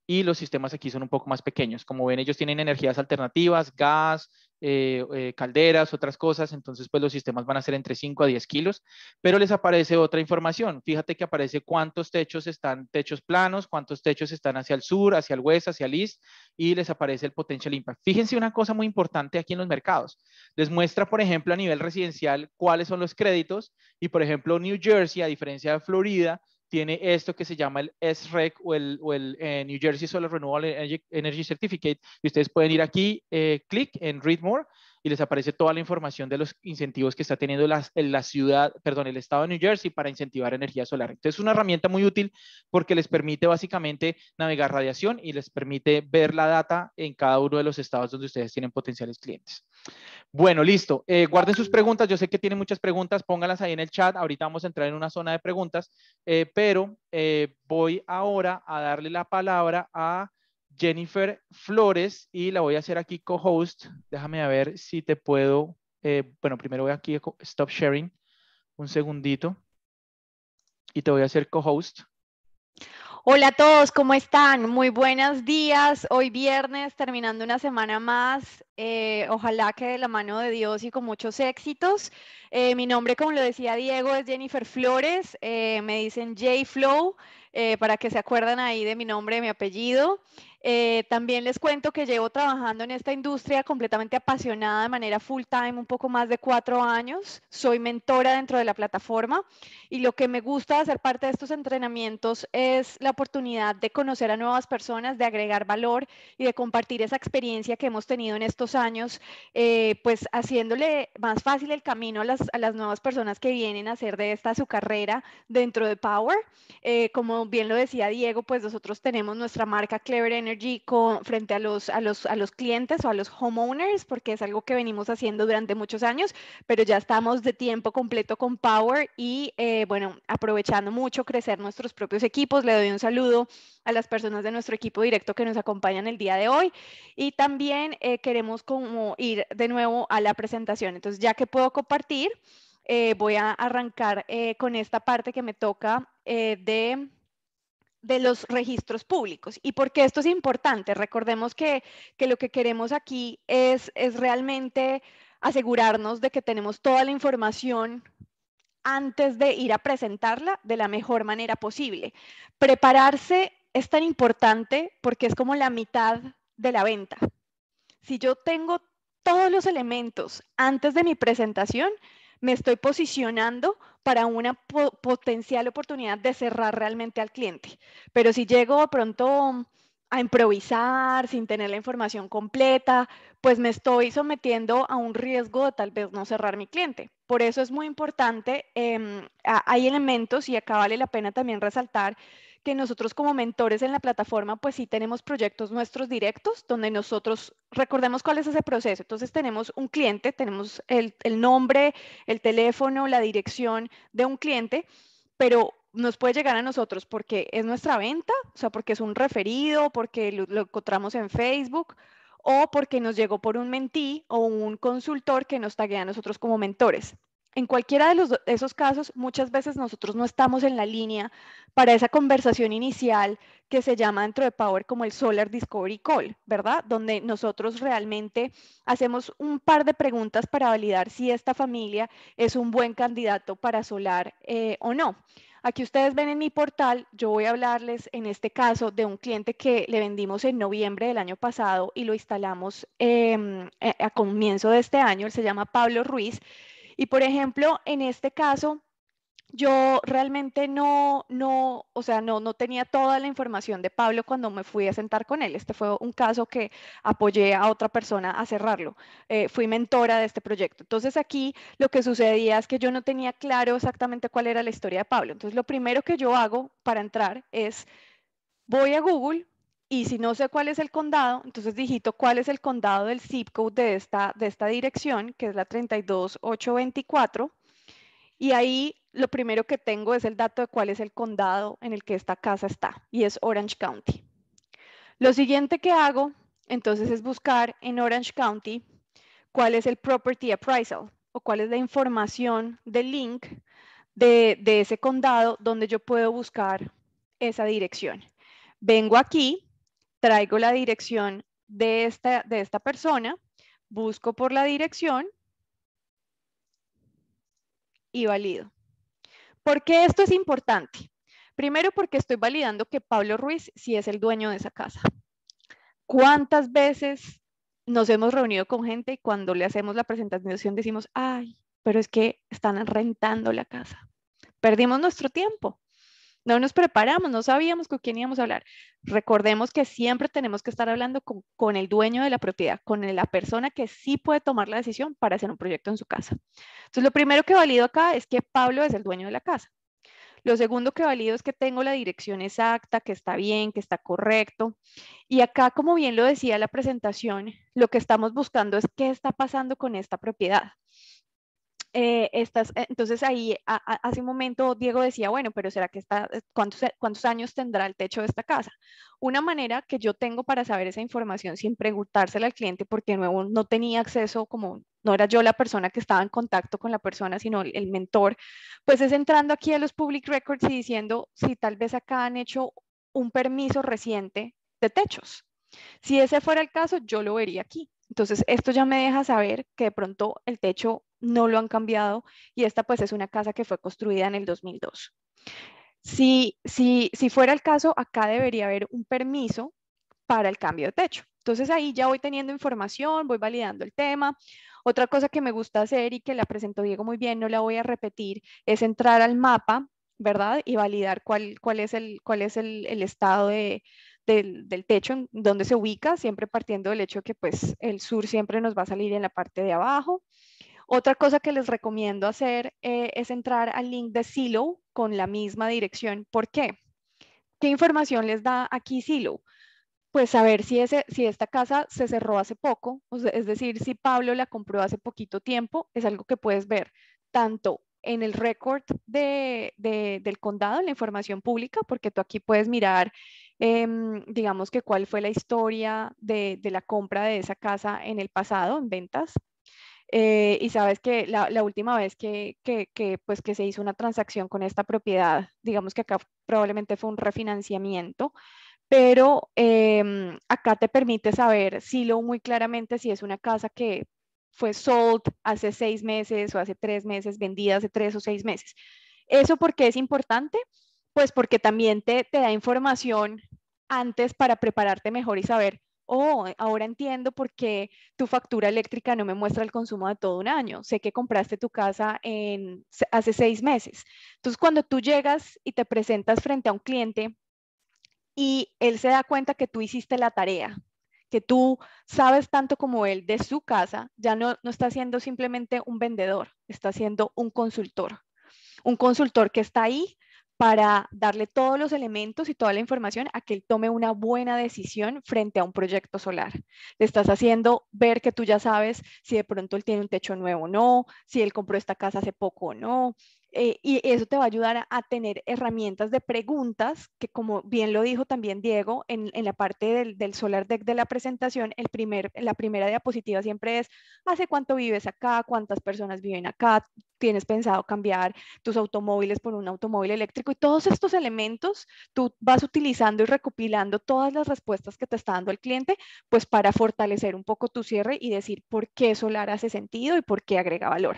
y los sistemas aquí son un poco más pequeños. Como ven, ellos tienen energías alternativas, gas, eh, eh, calderas, otras cosas, entonces pues los sistemas van a ser entre 5 a 10 kilos, pero les aparece otra información. Fíjate que aparece cuántos techos están, techos planos, cuántos techos están hacia el sur, hacia el oeste, hacia el east, y les aparece el potencial impact. Fíjense una cosa muy importante aquí en los mercados. Les muestra, por ejemplo, a nivel residencial cuáles son los créditos, y por ejemplo, New Jersey, a diferencia de Florida, tiene esto que se llama el SREC o el, eh, New Jersey Solar Renewable Energy, Certificate. ustedes pueden ir aquí, eh, clic en Read More y les aparece toda la información de los incentivos que está teniendo la, la ciudad, perdón, el estado de New Jersey para incentivar energía solar. Entonces es una herramienta muy útil porque les permite básicamente navegar radiación y les permite ver la data en cada uno de los estados donde ustedes tienen potenciales clientes. Bueno, listo. Eh, guarden sus preguntas. Yo sé que tienen muchas preguntas. Pónganlas ahí en el chat. Ahorita vamos a entrar en una zona de preguntas, eh, pero eh, voy ahora a darle la palabra a Jennifer Flores y la voy a hacer aquí co-host. Déjame a ver si te puedo. Eh, bueno, primero voy aquí a stop sharing un segundito y te voy a hacer co-host. Hola a todos, ¿cómo están? Muy buenos días. Hoy viernes, terminando una semana más. Eh, ojalá que de la mano de Dios y con muchos éxitos. Eh, mi nombre, como lo decía Diego, es Jennifer Flores. me dicen J Flow, para que se acuerdan ahí de mi nombre, de mi apellido. Eh, también les cuento que llevo trabajando en esta industria completamente apasionada de manera full time un poco más de cuatro años. Soy mentora dentro de la plataforma y lo que me gusta de hacer parte de estos entrenamientos es la oportunidad de conocer a nuevas personas, de agregar valor y de compartir esa experiencia que hemos tenido en estos años, eh, pues haciéndole más fácil el camino a las, a las, nuevas personas que vienen a hacer de esta su carrera dentro de Power. Eh, como bien lo decía Diego, pues nosotros tenemos nuestra marca Clever con, frente a los, a, los, a los clientes o a los homeowners, porque es algo que venimos haciendo durante muchos años, pero ya estamos de tiempo completo con Power y, eh, bueno, aprovechando mucho crecer nuestros propios equipos. Le doy un saludo a las personas de nuestro equipo directo que nos acompañan el día de hoy y también eh, queremos como ir de nuevo a la presentación. Entonces, ya que puedo compartir, eh, voy a arrancar con esta parte que me toca de de los registros públicos. ¿Y por esto es importante? Recordemos que, que lo que queremos aquí es realmente asegurarnos de que tenemos toda la información antes de ir a presentarla de la mejor manera posible. Prepararse es tan importante porque es como la mitad de la venta. Si yo tengo todos los elementos antes de mi presentación, me estoy posicionando para una potencial oportunidad de cerrar realmente al cliente. Pero si llego pronto a improvisar sin tener la información completa, pues me estoy sometiendo a un riesgo de tal vez no cerrar mi cliente. Por eso es muy importante, em, hay elementos y acá vale la pena también resaltar que nosotros como mentores en la plataforma, pues sí tenemos proyectos nuestros directos, donde nosotros recordemos cuál es ese proceso. Entonces tenemos un cliente, tenemos el, nombre, el teléfono, la dirección de un cliente, pero nos puede llegar a nosotros porque es nuestra venta, o sea, porque es un referido, porque lo, encontramos en Facebook o porque nos llegó por un mentí o un consultor que nos taguea a nosotros como mentores. En cualquiera de esos casos, muchas veces nosotros no estamos en la línea para esa conversación inicial que se llama dentro de Power como el Solar Discovery Call, ¿verdad? Donde nosotros realmente hacemos un par de preguntas para validar si esta familia es un buen candidato para solar eh, o no. Aquí ustedes ven en mi portal, yo voy a hablarles en este caso de un cliente que le vendimos en noviembre del año pasado y lo instalamos em, eh, a comienzo de este año. Él se llama Pablo Ruiz y por ejemplo, en este caso, yo realmente no, no, o sea, no, tenía toda la información de Pablo cuando me fui a sentar con él. Este fue un caso que apoyé a otra persona a cerrarlo. Eh, fui mentora de este proyecto. Entonces aquí lo que sucedía es que yo no tenía claro exactamente cuál era la historia de Pablo. Entonces lo primero que yo hago para entrar es, voy a Google, y si no sé cuál es el condado, entonces digito cuál es el condado del zip code de esta, de esta dirección, que es la 32824. Y ahí lo primero que tengo es el dato de cuál es el condado en el que esta casa está, y es Orange County. Lo siguiente que hago, entonces, es buscar en Orange County cuál es el property appraisal o cuál es la información del link de, de ese condado donde yo puedo buscar esa dirección. Vengo aquí traigo la dirección de esta, de esta persona, busco por la dirección y valido. ¿Por qué esto es importante? Primero porque estoy validando que Pablo Ruiz sí es el dueño de esa casa. ¿Cuántas veces nos hemos reunido con gente y cuando le hacemos la presentación decimos, ay, pero es que están rentando la casa? Perdimos nuestro tiempo no nos preparamos, no sabíamos con quién íbamos a hablar. Recordemos que siempre tenemos que estar hablando con, el dueño de la propiedad, con la persona que sí puede tomar la decisión para hacer un proyecto en su casa. Entonces, lo primero que valido acá es que Pablo es el dueño de la casa. Lo segundo que valido es que tengo la dirección exacta, que está bien, que está correcto. Y acá, como bien lo decía la presentación, lo que estamos buscando es qué está pasando con esta propiedad. Eh, eh, entonces ahí hace un momento Diego decía, bueno, pero ¿será que está, eh, cuántos, cuántos años tendrá el techo de esta casa? Una manera que yo tengo para saber esa información sin preguntársela al cliente, porque de nuevo no tenía acceso, como no era yo la persona que estaba en contacto con la persona, sino el mentor, pues es entrando aquí a los public records y diciendo si tal vez acá han hecho un permiso reciente de techos. Si ese fuera el caso, yo lo vería aquí. Entonces, esto ya me deja saber que de pronto el techo no lo han cambiado y esta pues es una casa que fue construida en el 2002. Si, si, si fuera el caso, acá debería haber un permiso para el cambio de techo. Entonces ahí ya voy teniendo información, voy validando el tema. Otra cosa que me gusta hacer y que la presentó Diego muy bien, no la voy a repetir, es entrar al mapa, ¿verdad? Y validar cuál, es el, cuál es el, estado del, techo, en donde se ubica, siempre partiendo del hecho que pues el sur siempre nos va a salir en la parte de abajo. Otra cosa que les recomiendo hacer eh, es entrar al link de Silo con la misma dirección. ¿Por qué? ¿Qué información les da aquí Silo? Pues saber si, si esta casa se cerró hace poco, es decir, si Pablo la compró hace poquito tiempo, es algo que puedes ver tanto en el récord del condado, en la información pública, porque tú aquí puedes mirar, em, digamos que cuál fue la historia de, la compra de esa casa en el pasado, en ventas, eh, y sabes que la, última vez que, pues, que, se hizo una transacción con esta propiedad, digamos que acá probablemente fue un refinanciamiento, pero em, acá te permite saber, lo muy claramente, si es una casa que fue sold hace seis meses o hace tres meses, vendida hace tres o seis meses. ¿Eso por qué es importante? Pues porque también te da información antes para prepararte mejor y saber oh, eh, ahora entiendo por qué tu factura eléctrica no me muestra el consumo de todo un año. Sé que compraste tu casa en, hace seis meses. Entonces, cuando tú llegas y te presentas frente a un cliente y él se da cuenta que tú hiciste la tarea, que tú sabes tanto como él de su casa, ya no, no está siendo simplemente un vendedor, está siendo un consultor. Un consultor que está ahí para darle todos los elementos y toda la información a que él tome una buena decisión frente a un proyecto solar. Le estás haciendo ver que tú ya sabes si de pronto él tiene un techo nuevo o no, si él compró esta casa hace poco o no, eh, y eso te va a ayudar a, tener herramientas de preguntas, que como bien lo dijo también Diego en, la parte del, Solar Deck de la presentación, primer, la primera diapositiva siempre es, ¿hace cuánto vives acá? ¿Cuántas personas viven acá? ¿Tienes pensado cambiar tus automóviles por un automóvil eléctrico? Y todos estos elementos tú vas utilizando y recopilando todas las respuestas que te está dando el cliente, pues para fortalecer un poco tu cierre y decir por qué Solar hace sentido y por qué agrega valor.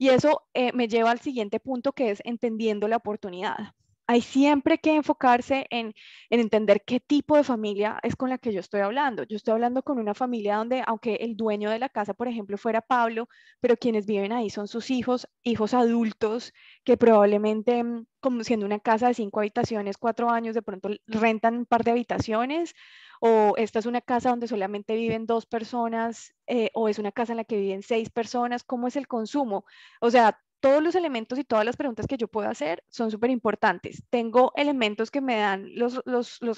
Y eso eh, me lleva al siguiente punto que es entendiendo la oportunidad. Hay siempre que enfocarse en, en, entender qué tipo de familia es con la que yo estoy hablando. Yo estoy hablando con una familia donde, aunque el dueño de la casa, por ejemplo, fuera Pablo, pero quienes viven ahí son sus hijos, hijos adultos, que probablemente, mm, como siendo una casa de cinco habitaciones, cuatro años, de pronto rentan un par de habitaciones o esta es una casa donde solamente viven dos personas, eh, o es una casa en la que viven seis personas, cómo es el consumo. O sea, todos los elementos y todas las preguntas que yo puedo hacer son súper importantes. Tengo elementos que me dan los,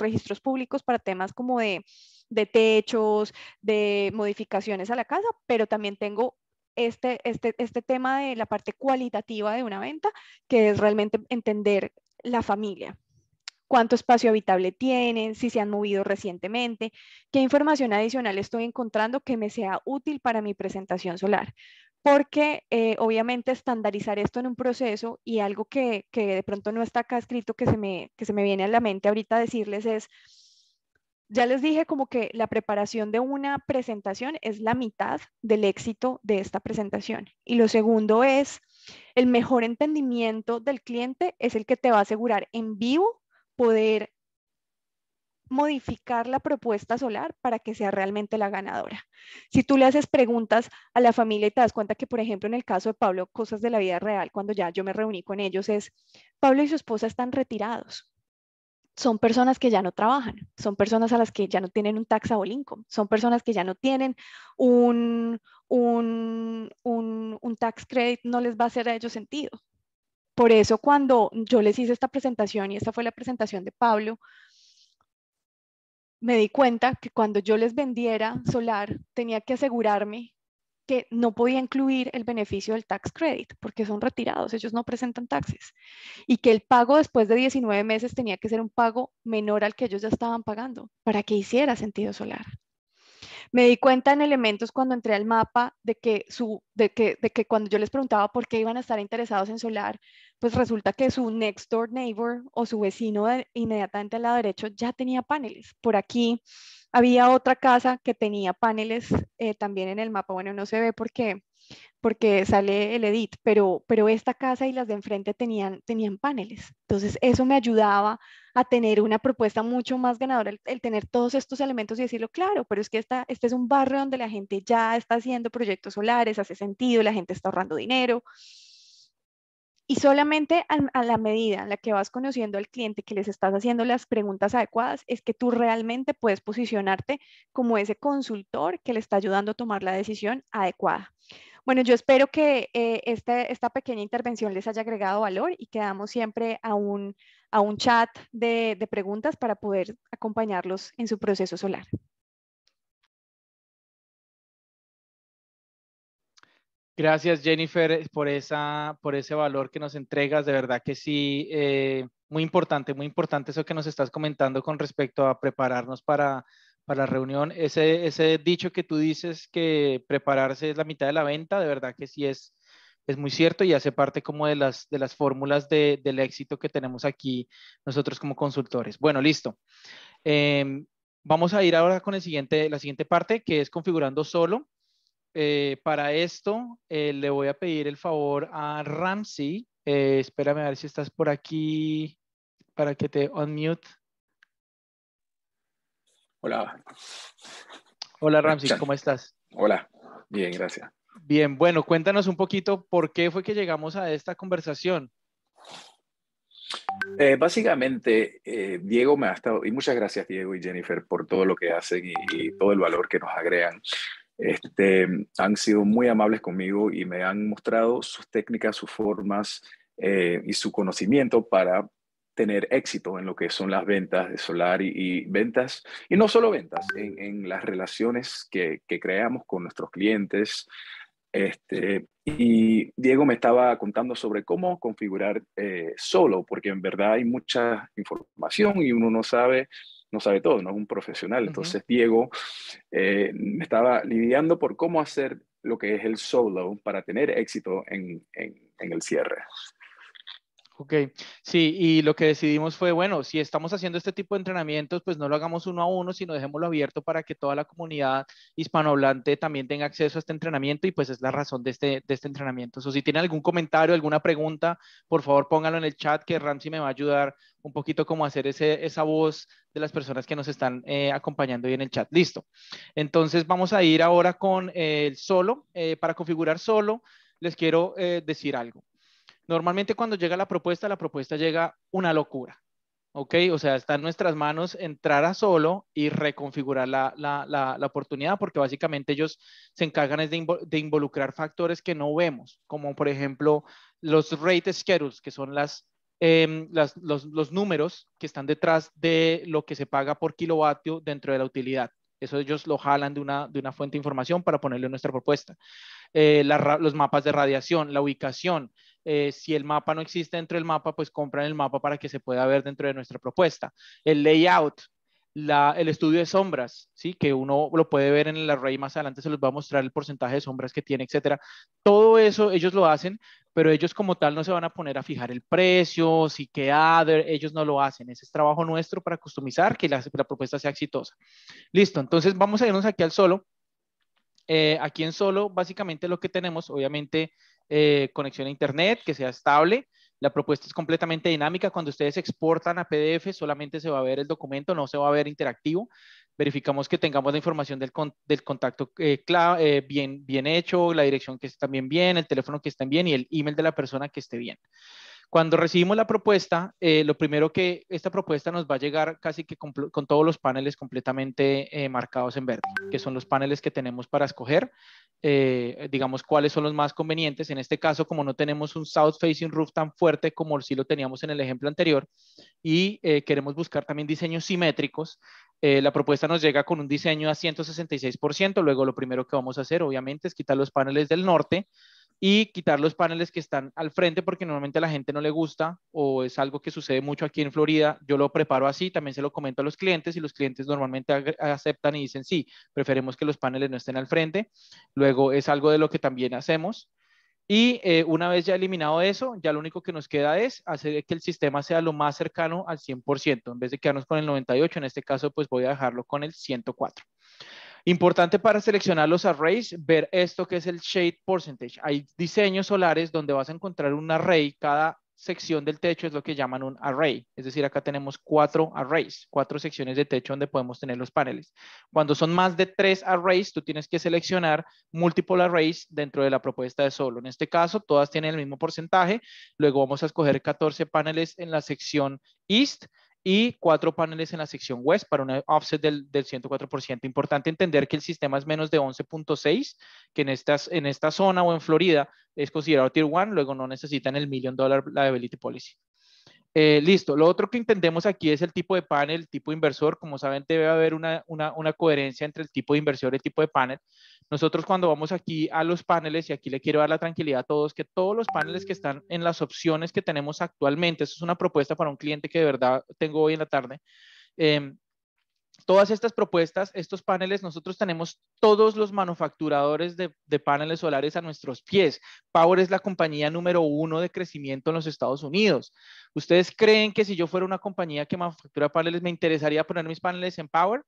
registros públicos para temas como de, techos, de modificaciones a la casa, pero también tengo este, este, este tema de la parte cualitativa de una venta, que es realmente entender la familia cuánto espacio habitable tienen, si se han movido recientemente, qué información adicional estoy encontrando que me sea útil para mi presentación solar. Porque eh, obviamente estandarizar esto en un proceso y algo que, de pronto no está acá escrito que se, me, que se me viene a la mente ahorita decirles es, ya les dije como que la preparación de una presentación es la mitad del éxito de esta presentación. Y lo segundo es, el mejor entendimiento del cliente es el que te va a asegurar en vivo poder modificar la propuesta solar para que sea realmente la ganadora. Si tú le haces preguntas a la familia y te das cuenta que, por ejemplo, en el caso de Pablo, cosas de la vida real, cuando ya yo me reuní con ellos, es, Pablo y su esposa están retirados. Son personas que ya no trabajan, son personas a las que ya no tienen un taxable income, son personas que ya no tienen un, un tax credit, no les va a hacer a ellos sentido. Por eso cuando yo les hice esta presentación, y esta fue la presentación de Pablo, me di cuenta que cuando yo les vendiera solar, tenía que asegurarme que no podía incluir el beneficio del tax credit, porque son retirados, ellos no presentan taxes, y que el pago después de 19 meses tenía que ser un pago menor al que ellos ya estaban pagando para que hiciera sentido solar. Me di cuenta en elementos cuando entré al mapa de que, su, de que, de que cuando yo les preguntaba por qué iban a estar interesados en solar, pues resulta que su next door neighbor o su vecino inmediatamente al lado derecho ya tenía paneles. Por aquí había otra casa que tenía paneles eh, también en el mapa. Bueno, no se ve porque porque sale el edit, pero, pero esta casa y las de enfrente tenían, tenían paneles. Entonces eso me ayudaba a tener una propuesta mucho más ganadora, el, tener todos estos elementos y decirlo, claro, pero es que esta, este es un barrio donde la gente ya está haciendo proyectos solares, hace sentido, la gente está ahorrando dinero. Y solamente a la medida en la que vas conociendo al cliente, que les estás haciendo las preguntas adecuadas, es que tú realmente puedes posicionarte como ese consultor que le está ayudando a tomar la decisión adecuada. Bueno, yo espero que eh, este, esta pequeña intervención les haya agregado valor y quedamos siempre a un, a un chat de, preguntas para poder acompañarlos en su proceso solar. Gracias, Jennifer, eh, por, esa, por ese valor que nos entregas. De verdad que sí, eh, muy importante, muy importante eso que nos estás comentando con respecto a prepararnos para para la reunión. Ese, ese dicho que tú dices que prepararse es la mitad de la venta, de verdad que sí es, es muy cierto y hace parte como de las, de las fórmulas del éxito que tenemos aquí nosotros como consultores. Bueno, listo. Em, vamos a ir ahora con el siguiente, la siguiente parte que es configurando solo. Eh, para esto eh, le voy a pedir el favor a Ramsey. Eh, espérame a ver si estás por aquí para que te unmute. Hola. Hola Ramsey, ¿cómo estás? Hola, bien, gracias. Bien, bueno, cuéntanos un poquito por qué fue que llegamos a esta conversación. Eh, básicamente, eh, Diego me ha estado, y muchas gracias Diego y Jennifer por todo lo que hacen y, todo el valor que nos agregan. Este, han sido muy amables conmigo y me han mostrado sus técnicas, sus formas eh, y su conocimiento para tener éxito en lo que son las ventas de solar y, ventas, y no solo ventas, en, las relaciones que, creamos con nuestros clientes. Este, y Diego me estaba contando sobre cómo configurar eh, solo, porque en verdad hay mucha información y uno no sabe, no sabe todo, no es un profesional. Entonces Diego eh, me estaba lidiando por cómo hacer lo que es el solo para tener éxito en el cierre. Ok, sí, y lo que decidimos fue, bueno, si estamos haciendo este tipo de entrenamientos, pues no lo hagamos uno a uno, sino dejémoslo abierto para que toda la comunidad hispanohablante también tenga acceso a este entrenamiento y pues es la razón de este, este entrenamiento. O si tienen algún comentario, alguna pregunta, por favor póngalo en el chat que Ramsey me va a ayudar un poquito como hacer esa voz de las personas que nos están eh, acompañando hoy en el chat. Listo. Entonces vamos a ir ahora con el solo. Eh, para configurar solo, les quiero eh, decir algo. Normalmente cuando llega la propuesta, la propuesta llega una locura, ¿ok? O sea, está en nuestras manos entrar a solo y reconfigurar la, la, la, oportunidad, porque básicamente ellos se encargan de, de, involucrar factores que no vemos, como por ejemplo los rate schedules, que son em, las, los, los, números que están detrás de lo que se paga por kilovatio dentro de la utilidad. Eso ellos lo jalan de una, de una fuente de información para ponerle nuestra propuesta. Eh, los mapas de radiación, la ubicación, eh, si el mapa no existe dentro del mapa, pues compran el mapa para que se pueda ver dentro de nuestra propuesta. El layout, el estudio de sombras, ¿sí? que uno lo puede ver en el array más adelante, se los va a mostrar el porcentaje de sombras que tiene, etcétera. Todo eso ellos lo hacen, pero ellos como tal no se van a poner a fijar el precio, si queda ellos no lo hacen. Ese es trabajo nuestro para customizar que la, propuesta sea exitosa. Listo, entonces vamos a irnos aquí al solo. Eh, aquí en solo, básicamente lo que tenemos, obviamente, eh, conexión a Internet, que sea estable. La propuesta es completamente dinámica. Cuando ustedes exportan a PDF, solamente se va a ver el documento, no se va a ver interactivo. Verificamos que tengamos la información del, contacto eh, eh, bien, bien hecho, la dirección que esté también bien, el teléfono que esté bien y el email de la persona que esté bien. Cuando recibimos la propuesta, eh, lo primero que esta propuesta nos va a llegar casi que con, todos los paneles completamente eh, marcados en verde, que son los paneles que tenemos para escoger, eh, digamos cuáles son los más convenientes. En este caso, como no tenemos un South Facing Roof tan fuerte como si lo teníamos en el ejemplo anterior y queremos buscar también diseños simétricos, la propuesta nos llega con un diseño a 166%, luego lo primero que vamos a hacer obviamente es quitar los paneles del norte, y quitar los paneles que están al frente porque normalmente a la gente no le gusta o es algo que sucede mucho aquí en Florida. Yo lo preparo así, también se lo comento a los clientes y los clientes normalmente aceptan y dicen sí, preferimos que los paneles no estén al frente. Luego es algo de lo que también hacemos. Y eh, una vez ya eliminado eso, ya lo único que nos queda es hacer que el sistema sea lo más cercano al 100%. En vez de quedarnos con el 98, en este caso pues voy a dejarlo con el 104. Importante para seleccionar los arrays, ver esto que es el shade percentage. Hay diseños solares donde vas a encontrar un array, cada sección del techo es lo que llaman un array. Es decir, acá tenemos cuatro arrays, cuatro secciones de techo donde podemos tener los paneles. Cuando son más de tres arrays, tú tienes que seleccionar múltiples arrays dentro de la propuesta de solo. En este caso, todas tienen el mismo porcentaje. Luego vamos a escoger 14 paneles en la sección East y cuatro paneles en la sección west para un offset del, del 104%. Importante entender que el sistema es menos de 11.6, que en, estas, en esta zona o en Florida es considerado tier 1, luego no necesitan el million dollar liability policy. Eh, listo, lo otro que entendemos aquí es el tipo de panel, tipo inversor. Como saben, debe haber una, una, coherencia entre el tipo de inversor y el tipo de panel. Nosotros cuando vamos aquí a los paneles, y aquí le quiero dar la tranquilidad a todos, que todos los paneles que están en las opciones que tenemos actualmente, eso es una propuesta para un cliente que de verdad tengo hoy en la tarde, em, todas estas propuestas, estos paneles, nosotros tenemos todos los manufacturadores de, de, paneles solares a nuestros pies. Power es la compañía número uno de crecimiento en los Estados Unidos. ¿Ustedes creen que si yo fuera una compañía que manufactura paneles, me interesaría poner mis paneles en Power?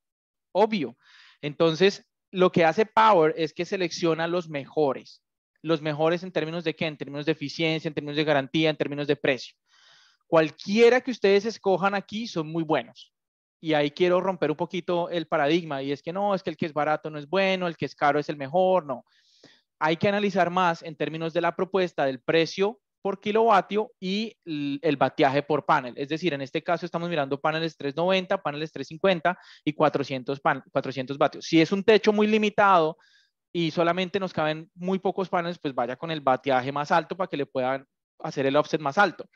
Obvio. Entonces, lo que hace Power es que selecciona los mejores, los mejores en términos de qué, en términos de eficiencia, en términos de garantía, en términos de precio. Cualquiera que ustedes escojan aquí son muy buenos. Y ahí quiero romper un poquito el paradigma y es que no, es que el que es barato no es bueno, el que es caro es el mejor, no. Hay que analizar más en términos de la propuesta, del precio por kilovatio y el bateaje por panel. Es decir, en este caso estamos mirando paneles 390, paneles 350 y 400, 400 vatios. Si es un techo muy limitado y solamente nos caben muy pocos paneles, pues vaya con el bateaje más alto para que le puedan hacer el offset más alto.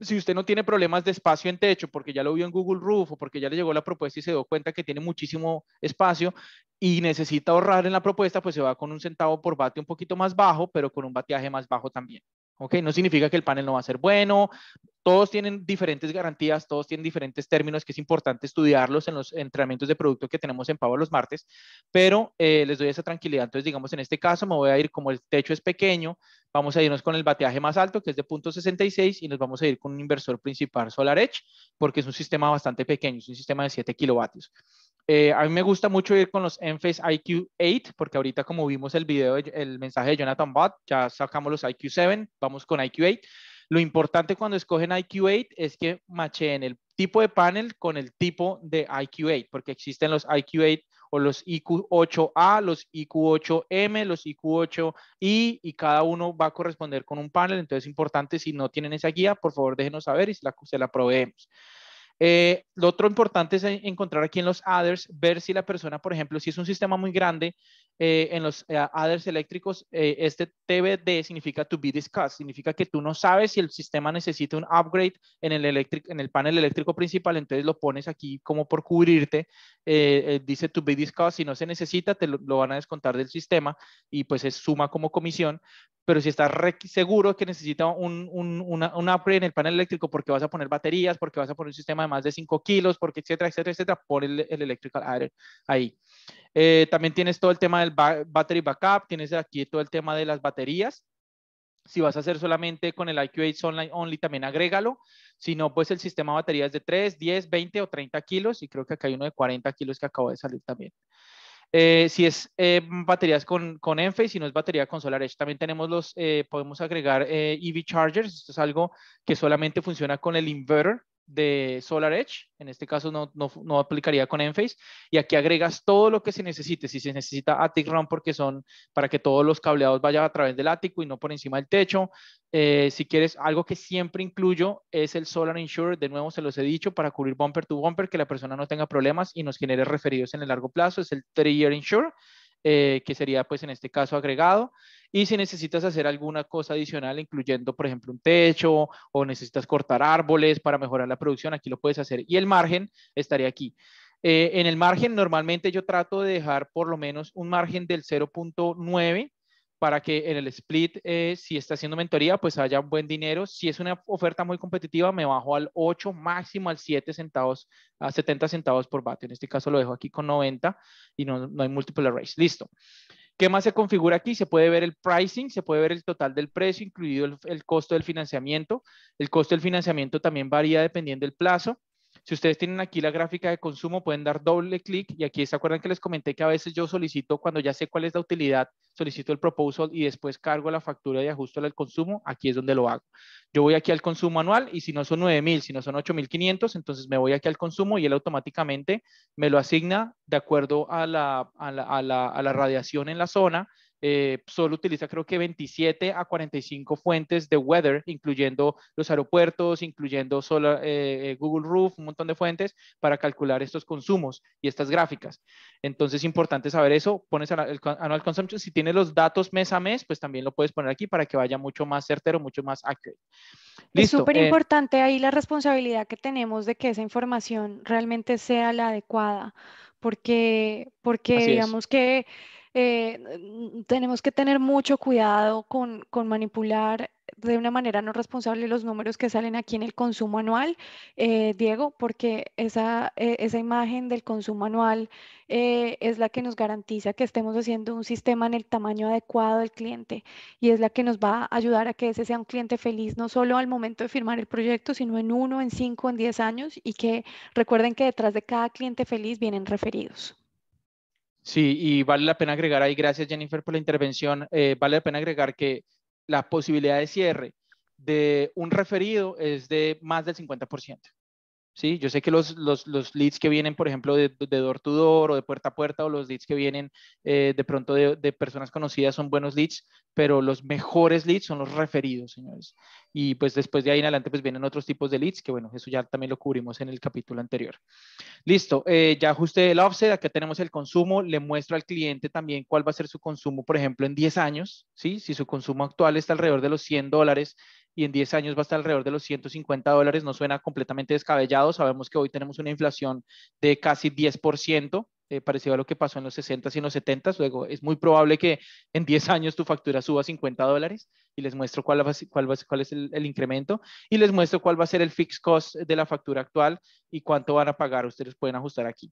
Si usted no tiene problemas de espacio en techo, porque ya lo vio en Google Roof o porque ya le llegó la propuesta y se dio cuenta que tiene muchísimo espacio y necesita ahorrar en la propuesta, pues se va con un centavo por vatio un poquito más bajo, pero con un bateaje más bajo también. ¿ok? No significa que el panel no va a ser bueno, todos tienen diferentes garantías, todos tienen diferentes términos que es importante estudiarlos en los entrenamientos de producto que tenemos en Pavo los martes, pero eh, les doy esa tranquilidad. Entonces, digamos, en este caso me voy a ir, como el techo es pequeño, vamos a irnos con el bateaje más alto, que es de .66 y nos vamos a ir con un inversor principal SolarEdge, porque es un sistema bastante pequeño, es un sistema de 7 kilovatios. Eh, a mí me gusta mucho ir con los Enphase IQ8, porque ahorita como vimos el video, el mensaje de Jonathan Bott, ya sacamos los IQ7, vamos con IQ8. Lo importante cuando escogen IQ8 es que macheen el tipo de panel con el tipo de IQ8, porque existen los IQ8 o los IQ8A, los IQ8M, los IQ8I y cada uno va a corresponder con un panel. Entonces es importante, si no tienen esa guía, por favor déjenos saber y se la, se la proveemos. Eh, lo otro importante es encontrar aquí en los others, ver si la persona, por ejemplo, si es un sistema muy grande, eh, en los eh, adders eléctricos, eh, este TBD significa to be discussed, significa que tú no sabes si el sistema necesita un upgrade en el, electric, en el panel eléctrico principal, entonces lo pones aquí como por cubrirte, dice to be discussed, si no se necesita, te lo, van a descontar del sistema y pues se suma como comisión, pero si estás seguro que necesita un, un, un, upgrade en el panel eléctrico porque vas a poner baterías, porque vas a poner un sistema de más de 5 kilos, porque etcétera, etcétera, etcétera, pon el, el electrical adder ahí. Eh, también tienes todo el tema del battery backup, tienes aquí todo el tema de las baterías. Si vas a hacer solamente con el IQ8 Online Only, también agrégalo. Si no, pues el sistema de baterías de 3, 10, 20 o 30 kilos. Y creo que acá hay uno de 40 kilos que acabo de salir también. Eh, si es eh, baterías con, con Enphase, si no es batería con SolarEdge, también tenemos los, podemos agregar EV e chargers, esto es algo que solamente funciona con el inverter, de SolarEdge, en este caso no, no, no, aplicaría con Enphase, y aquí agregas todo lo que se necesite, si se necesita Attic Run porque son para que todos los cableados vayan a través del ático y no por encima del techo, eh, si quieres algo que siempre incluyo es el Solar Insurer, de nuevo se los he dicho, para cubrir bumper to bumper, que la persona no tenga problemas y nos genere referidos en el largo plazo, es el 3 Year Insurer, eh, que sería pues en este caso agregado. Y si necesitas hacer alguna cosa adicional, incluyendo por ejemplo un techo o necesitas cortar árboles para mejorar la producción, aquí lo puedes hacer. Y el margen estaría aquí. Eh, en el margen normalmente yo trato de dejar por lo menos un margen del 0.9 para que en el split, eh, si está haciendo mentoría, pues haya buen dinero. Si es una oferta muy competitiva, me bajo al 8, máximo al 7 centavos, a 70 centavos por vatio. En este caso lo dejo aquí con 90 y no, hay múltiple arrays. Listo. ¿Qué más se configura aquí? Se puede ver el pricing, se puede ver el total del precio, incluido el costo del financiamiento. El costo del financiamiento también varía dependiendo del plazo. Si ustedes tienen aquí la gráfica de consumo, pueden dar doble clic y aquí se acuerdan que les comenté que a veces yo solicito, cuando ya sé cuál es la utilidad, solicito el proposal y después cargo la factura de ajuste al consumo, aquí es donde lo hago. Yo voy aquí al consumo anual y si no son 9.000, si no son 8.500, entonces me voy aquí al consumo y él automáticamente me lo asigna de acuerdo a la radiación en la zona eh, solo utiliza creo que 27 a 45 fuentes de weather, incluyendo los aeropuertos, incluyendo eh, eh, Google Roof, un montón de fuentes para calcular estos consumos y estas gráficas. Entonces es importante saber eso. Pones el annual consumption. Si tienes los datos mes a mes, pues también lo puedes poner aquí para que vaya mucho más certero, mucho más accurate. Listo. Es súper importante ahí la responsabilidad que tenemos de que esa información realmente sea la adecuada, porque, porque digamos que eh, tenemos que tener mucho cuidado con, manipular de una manera no responsable los números que salen aquí en el consumo anual, eh, Diego, porque e-, esa, imagen del consumo anual eh, es la que nos garantiza que estemos haciendo un sistema en el tamaño adecuado del cliente y es la que nos va a ayudar a que ese sea un cliente feliz, no solo al momento de firmar el proyecto, sino en uno, en cinco, en diez años y que recuerden que detrás de cada cliente feliz vienen referidos. Sí, y vale la pena agregar ahí, gracias Jennifer por la intervención, eh, vale la pena agregar que la posibilidad de cierre de un referido es de más del 50%. ¿sí? Yo sé que los, los, los leads que vienen, por ejemplo, de, door to door o de puerta a puerta o los leads que vienen eh, de pronto de, de, personas conocidas son buenos leads, pero los mejores leads son los referidos, señores. Y pues después de ahí en adelante pues vienen otros tipos de leads que bueno, eso ya también lo cubrimos en el capítulo anterior. Listo, eh, ya ajusté el offset, acá tenemos el consumo, le muestro al cliente también cuál va a ser su consumo, por ejemplo, en 10 años, ¿sí? Si su consumo actual está alrededor de los 100 dólares, y en 10 años va a estar alrededor de los 150 dólares. No suena completamente descabellado. Sabemos que hoy tenemos una inflación de casi 10%. Eh, parecido a lo que pasó en los 60s y en los 70 Luego, es muy probable que en 10 años tu factura suba 50 dólares y les muestro cuál, cuál, cuál es el, incremento y les muestro cuál va a ser el fixed cost de la factura actual y cuánto van a pagar. Ustedes pueden ajustar aquí.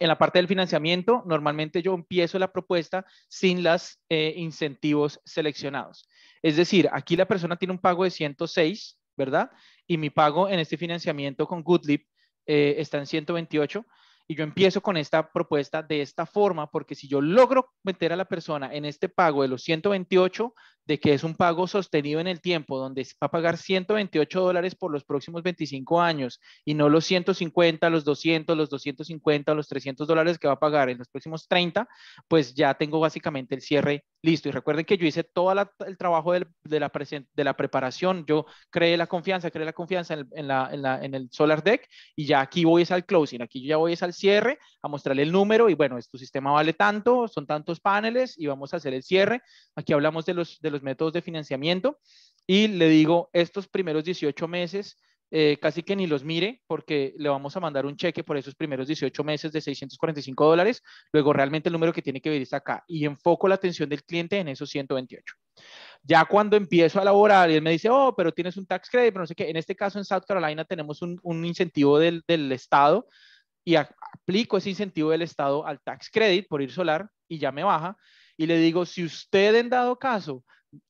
En la parte del financiamiento, normalmente yo empiezo la propuesta sin los eh, incentivos seleccionados. Es decir, aquí la persona tiene un pago de 106, ¿verdad? Y mi pago en este financiamiento con Goodlib eh, está en 128 y yo empiezo con esta propuesta de esta forma, porque si yo logro meter a la persona en este pago de los 128, de que es un pago sostenido en el tiempo, donde va a pagar 128 dólares por los próximos 25 años y no los 150, los 200, los 250, los 300 dólares que va a pagar en los próximos 30, pues ya tengo básicamente el cierre listo. Y recuerden que yo hice todo el trabajo de, la de, la preparación, yo creé la confianza, creé la confianza en el, en la, en en el Solar Deck y ya aquí voy es al closing, aquí yo ya voy es al cierre, a mostrarle el número y bueno, tu sistema vale tanto, son tantos paneles y vamos a hacer el cierre. Aquí hablamos de los, de los métodos de financiamiento y le digo, estos primeros 18 meses eh, casi que ni los mire porque le vamos a mandar un cheque por esos primeros 18 meses de 645 dólares. Luego realmente el número que tiene que venir está acá y enfoco la atención del cliente en esos 128. Ya cuando empiezo a laborar y él me dice, oh, pero tienes un tax credit, pero no sé qué. En este caso en South Carolina tenemos un, un incentivo del, del Estado y aplico ese incentivo del Estado al tax credit por ir solar y ya me baja y le digo, si usted en dado caso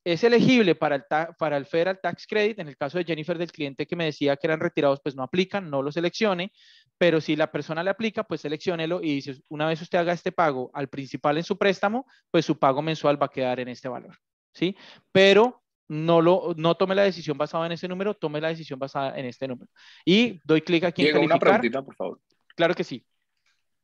es elegible para el, para el Federal Tax Credit, en el caso de Jennifer del cliente que me decía que eran retirados, pues no aplican, no lo seleccione, pero si la persona le aplica, pues seleccionelo y dice, una vez usted haga este pago al principal en su préstamo, pues su pago mensual va a quedar en este valor, ¿sí? Pero no, lo, no tome la decisión basada en ese número, tome la decisión basada en este número. Y doy clic aquí en calificar. una preguntita, por favor. Claro que sí.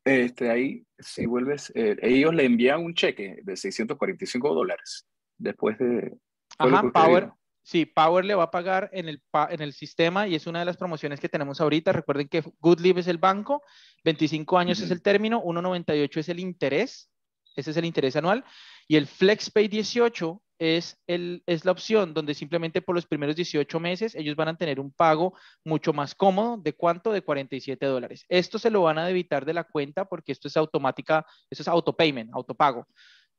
Este, ahí, si vuelves, eh, ellos le envían un cheque de 645 dólares después de... Ajá, Power, sí, Power le va a pagar en el, en el sistema y es una de las promociones que tenemos ahorita. Recuerden que GoodLib es el banco, 25 años es el término, 1,98 es el interés, ese es el interés anual, y el FlexPay 18 es, es la opción donde simplemente por los primeros 18 meses ellos van a tener un pago mucho más cómodo. ¿De cuánto? De 47 dólares. Esto se lo van a debitar de la cuenta porque esto es automática, esto es autopayment, autopago.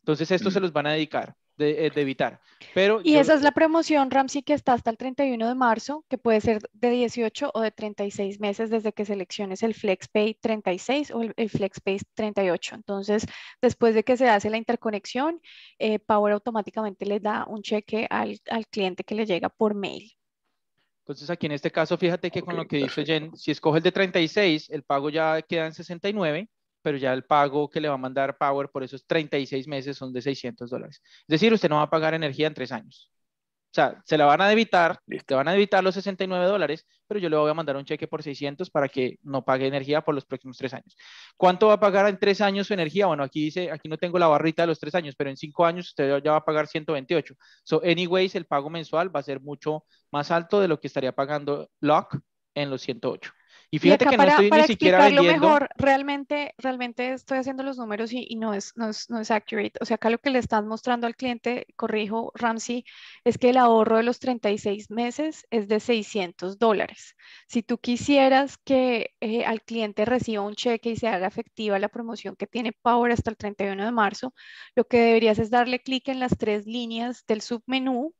Entonces, esto se mm. los van a dedicar. Eh, de, evitar. Pero y esa es la promoción, Ramsey, que está hasta el 31 de marzo, que puede ser de 18 o de 36 meses desde que selecciones el FlexPay 36 o el, FlexPay 38. Entonces, después de que se hace la interconexión, eh, Power automáticamente le da un cheque al, al cliente que le llega por mail. Entonces aquí en este caso, fíjate que con lo que dice Jen, si escoge el de 36, el pago ya queda en 69 pero ya el pago que le va a mandar Power por esos 36 meses son de 600 dólares. Es decir, usted no va a pagar energía en tres años. O sea, se la van a debitar, le van a debitar los 69 dólares, pero yo le voy a mandar un cheque por 600 para que no pague energía por los próximos tres años. ¿Cuánto va a pagar en tres años su energía? Bueno, aquí dice, aquí no tengo la barrita de los tres años, pero en cinco años usted ya va a pagar 128. So, anyways, el pago mensual va a ser mucho más alto de lo que estaría pagando Lock en los 108. Y para, estoy mejor, realmente, realmente estoy haciendo los números y, no, es, no, es, accurate. O sea, acá lo que le estás mostrando al cliente, corrijo, Ramsey, es que el ahorro de los 36 meses es de 600 dólares. Si tú quisieras que eh, al cliente reciba un cheque y se haga efectiva la promoción que tiene Power hasta el 31 de marzo, lo que deberías es darle clic en las tres líneas del submenú.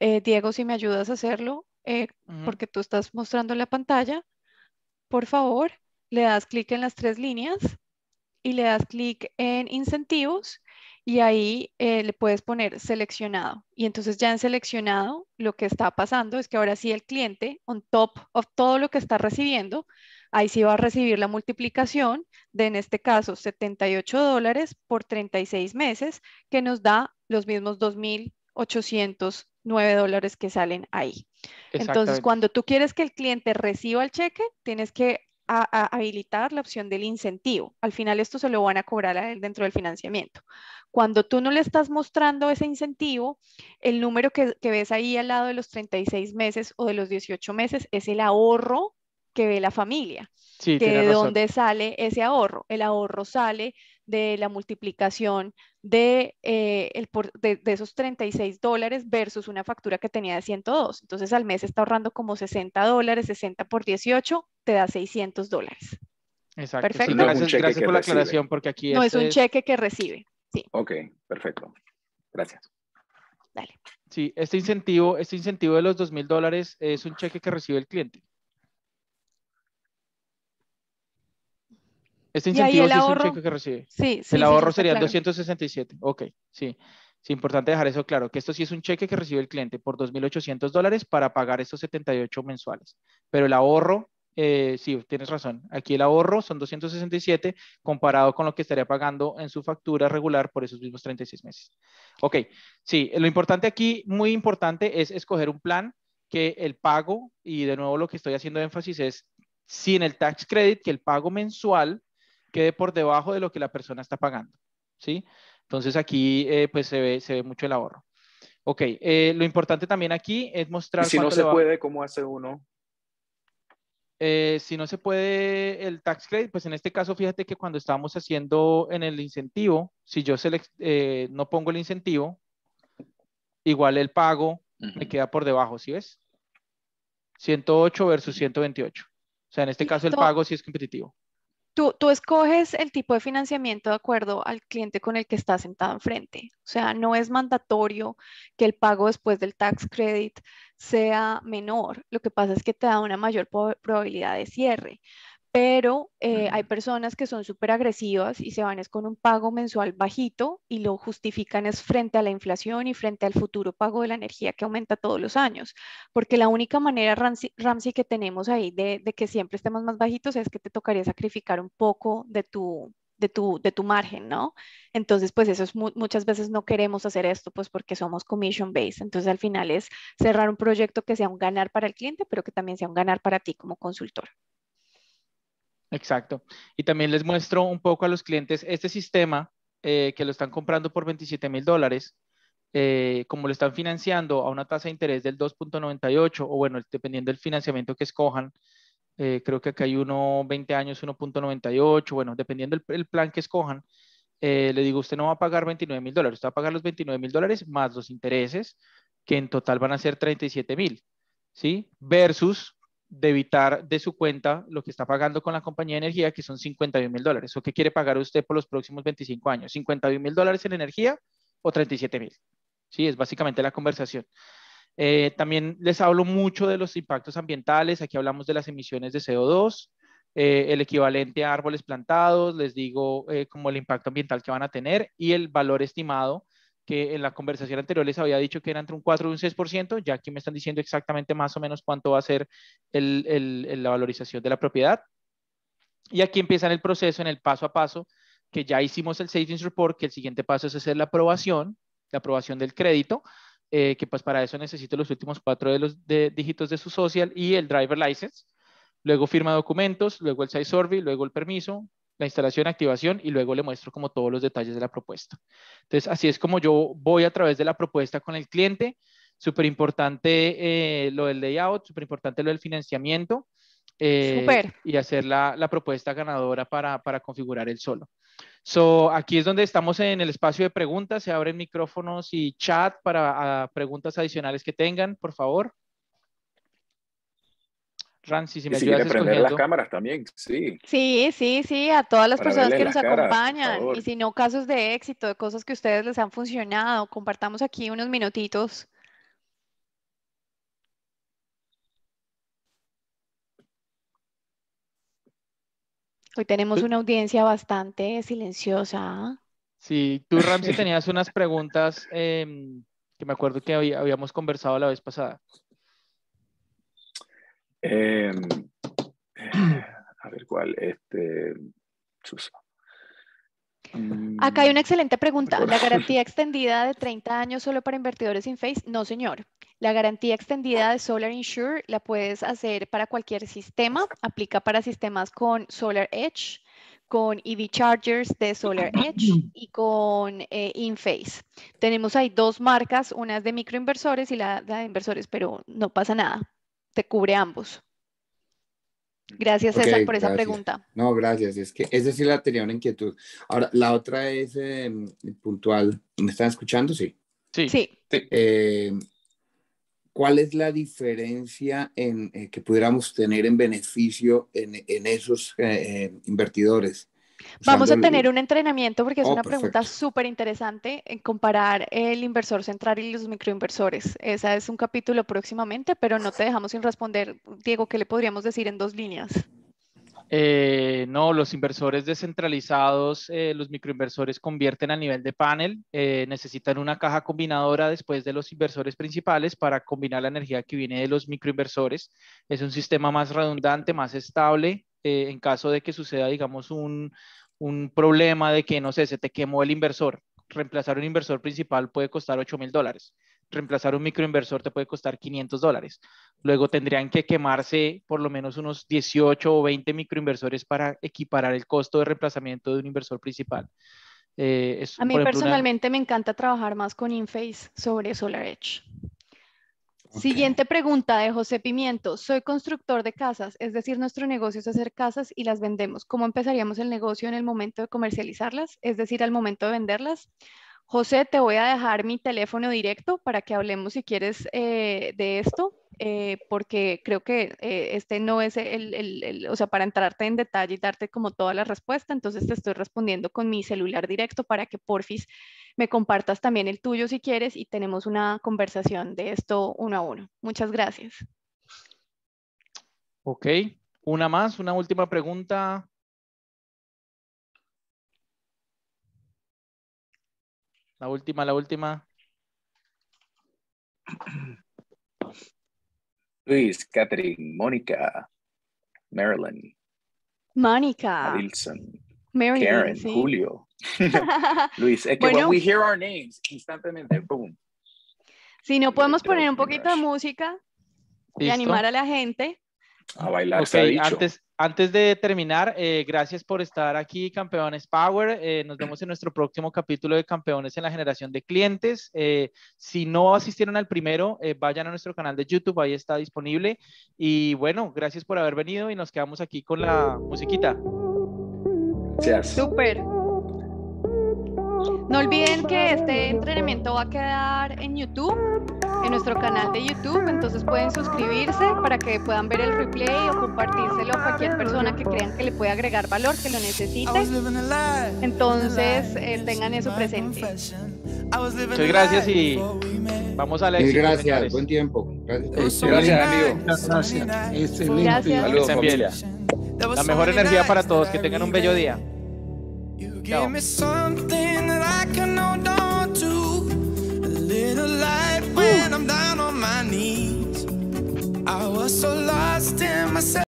Eh, Diego, si me ayudas a hacerlo, eh, porque tú estás mostrando la pantalla por favor, le das clic en las tres líneas y le das clic en incentivos y ahí eh, le puedes poner seleccionado. Y entonces ya en seleccionado lo que está pasando es que ahora sí el cliente, on top of todo lo que está recibiendo, ahí sí va a recibir la multiplicación de, en este caso, 78 dólares por 36 meses, que nos da los mismos 2.800 9 dólares que salen ahí. Entonces, cuando tú quieres que el cliente reciba el cheque, tienes que habilitar la opción del incentivo. Al final esto se lo van a cobrar a él dentro del financiamiento. Cuando tú no le estás mostrando ese incentivo, el número que, ves ahí al lado de los 36 meses o de los 18 meses es el ahorro que ve la familia. de dónde sale ese ahorro. El ahorro sale de la multiplicación de, eh, de, esos 36 dólares versus una factura que tenía de 102. Entonces al mes está ahorrando como 60 dólares, 60 por 18 te da 600 dólares. Exacto. Perfecto. gracias, por la aclaración porque aquí... No es este un cheque que recibe. Sí. Ok, perfecto. Gracias. Dale. Sí, este incentivo, este incentivo de los 2 mil dólares es un cheque que recibe el cliente. Este incentivo sí es un cheque que recibe. Sí, El ahorro sería 267. Ok, sí. Es importante dejar eso claro, que esto sí es un cheque que recibe el cliente por 2.800 dólares para pagar esos 78 mensuales. Pero el ahorro, eh, sí, tienes razón. Aquí el ahorro son 267 comparado con lo que estaría pagando en su factura regular por esos mismos 36 meses. Ok, sí, lo importante aquí, muy importante, es escoger un plan que el pago, y de nuevo lo que estoy haciendo énfasis es sin el tax credit, que el pago mensual quede por debajo de lo que la persona está pagando. ¿sí? Entonces aquí eh, pues se ve, mucho el ahorro. Ok, eh, lo importante también aquí es mostrar... Si no se puede, ¿cómo hace uno? Eh, si no se puede el tax credit, pues en este caso fíjate que cuando estábamos haciendo en el incentivo, si yo no pongo el incentivo, igual el pago me queda por debajo, ¿sí ves? 108 versus 128. O sea, en este caso el pago sí es competitivo. Tú, escoges el tipo de financiamiento de acuerdo al cliente con el que estás sentado enfrente. O sea, no es mandatorio que el pago después del tax credit sea menor. Lo que pasa es que te da una mayor probabilidad de cierre pero eh, hay personas que son súper agresivas y se van con un pago mensual bajito y lo justifican es frente a la inflación y frente al futuro pago de la energía que aumenta todos los años, porque la única manera, Ramsey, que tenemos ahí de, que siempre estemos más bajitos es que te tocaría sacrificar un poco de tu... margen, ¿no? Entonces, pues eso muchas veces no queremos hacer esto, pues porque somos commission based. Entonces, al final es cerrar un proyecto que sea un ganar para el cliente, pero que también sea un ganar para ti como consultor. Exacto. Y también les muestro un poco a los clientes este sistema eh, que lo están comprando por 27 mil dólares. Eh, como lo están financiando a una tasa de interés del 2.98 o bueno, dependiendo del financiamiento que escojan, eh, creo que acá hay uno 20 años 1.98, bueno, dependiendo del plan que escojan, le digo, usted no va a pagar 29 mil dólares, usted va a pagar los 29 mil dólares más los intereses, que en total van a ser 37 mil, ¿sí? Versus de evitar de su cuenta lo que está pagando con la compañía de energía, que son 51 mil dólares. ¿O qué quiere pagar usted por los próximos 25 años? ¿51 mil dólares en energía o 37 mil? Sí, es básicamente la conversación. Eh, también les hablo mucho de los impactos ambientales. Aquí hablamos de las emisiones de CO2, eh, el equivalente a árboles plantados, les digo eh, como el impacto ambiental que van a tener y el valor estimado que en la conversación anterior les había dicho que era entre un 4 y un 6%, ya aquí me están diciendo exactamente más o menos cuánto va a ser el, el, la valorización de la propiedad. Y aquí empieza el proceso, en el paso a paso, que ya hicimos el Savings Report, que el siguiente paso es hacer la aprobación, la aprobación del crédito, eh, que pues para eso necesito los últimos cuatro de los de, dígitos de su social y el driver license. Luego firma documentos, luego el size survey, luego el permiso, la instalación, activación y luego le muestro como todos los detalles de la propuesta. Entonces, así es como yo voy a través de la propuesta con el cliente. Súper importante eh, lo del layout, súper importante lo del financiamiento. Eh, y hacer la, propuesta ganadora para, configurar el solo. So, aquí es donde estamos en el espacio de preguntas. Se abren micrófonos y chat para ah, preguntas adicionales que tengan, por favor. Ramsi, si me y prender las cámaras también, sí. Sí, sí, a todas las personas que nos acompañan. Y si no, casos de éxito, de cosas que a ustedes les han funcionado. Compartamos aquí unos minutitos. Hoy tenemos una audiencia bastante silenciosa. Sí, tú, Ramsey, *laughs* tenías unas preguntas em, que me acuerdo que habíamos conversado la vez pasada. Em, eh, a ver cuál, este, Acá hay una excelente pregunta. ¿La *laughs* garantía extendida de 30 años solo para invertidores in No, señor. La garantía extendida de Solar Insure la puedes hacer para cualquier sistema. Aplica para sistemas con Solar Edge, con EV Chargers de Solar *clears throat* Edge y con eh, InFace. Tenemos ahí dos marcas, una es de microinversores y la de inversores, pero no pasa nada cubre ambos. Gracias, César, por esa pregunta. No, gracias. Es que esa sí la tenía una inquietud. Ahora, la otra es eh, puntual. ¿Me están escuchando? Sí. Sí. sí. Eh, ¿Cuál es la diferencia en, eh, que pudiéramos tener en beneficio en esos invertidores? Vamos a tener un entrenamiento porque es oh, una pregunta súper interesante en comparar el inversor central y los microinversores. Ese es un capítulo próximamente, pero no te dejamos sin responder. Diego, ¿qué le podríamos decir en dos líneas? Eh, no, los inversores descentralizados, eh, los microinversores convierten a nivel de panel, eh, necesitan una caja combinadora después de los inversores principales para combinar la energía que viene de los microinversores. Es un sistema más redundante, más estable, eh, en caso de que suceda, digamos, un, un problema de que, no sé, se te quemó el inversor. Reemplazar un inversor principal puede costar 8 mil dólares. Reemplazar un microinversor te puede costar 500 dólares. Luego tendrían que quemarse por lo menos unos 18 o 20 microinversores para equiparar el costo de reemplazamiento de un inversor principal. Eh, a mí personalmente me encanta trabajar más con Inface sobre SolarEdge. Siguiente pregunta de José Pimiento. Soy constructor de casas, es decir, nuestro negocio es hacer casas y las vendemos. ¿Cómo empezaríamos el negocio en el momento de comercializarlas, es decir, al momento de venderlas? José, te voy a dejar mi teléfono directo para que hablemos si quieres eh, de esto, eh, porque creo que eh, este no es el, el, o sea, para entrarte en detalle y darte como toda la respuesta, entonces te estoy respondiendo con mi celular directo para que porfis me compartas también el tuyo si quieres y tenemos una conversación de esto uno a uno. Muchas gracias. Ok, una más, una última pregunta, La última, la última. Luis, Catherine, Mónica, Marilyn. Mónica. Wilson, Marilyn, Karen, Julio. *laughs* Luis, es que we hear our boom. Si no podemos poner un poquito de música y animar a la gente. A bailar, Antes, antes de terminar, eh, gracias por estar aquí, Campeones Power. Eh, nos vemos en nuestro próximo capítulo de Campeones en la Generación de Clientes. Eh, si no asistieron al primero, vayan a nuestro canal de YouTube, ahí está disponible. Y bueno, gracias por haber venido y nos quedamos aquí con la musiquita. Gracias. Súper. No olviden que este entrenamiento va a quedar en YouTube en nuestro canal de YouTube, entonces pueden suscribirse para que puedan ver el replay o compartírselo a cualquier persona que crean que le puede agregar valor, que lo necesite. Entonces eh, tengan eso presente. Muchas gracias y vamos a la Muchas gracias, buen tiempo. Gracias, gracias amigo. Gracias. Excelente. Gracias. la mejor energía para todos, que tengan un bello día. Chao. I'm down on my knees. I was so lost in myself.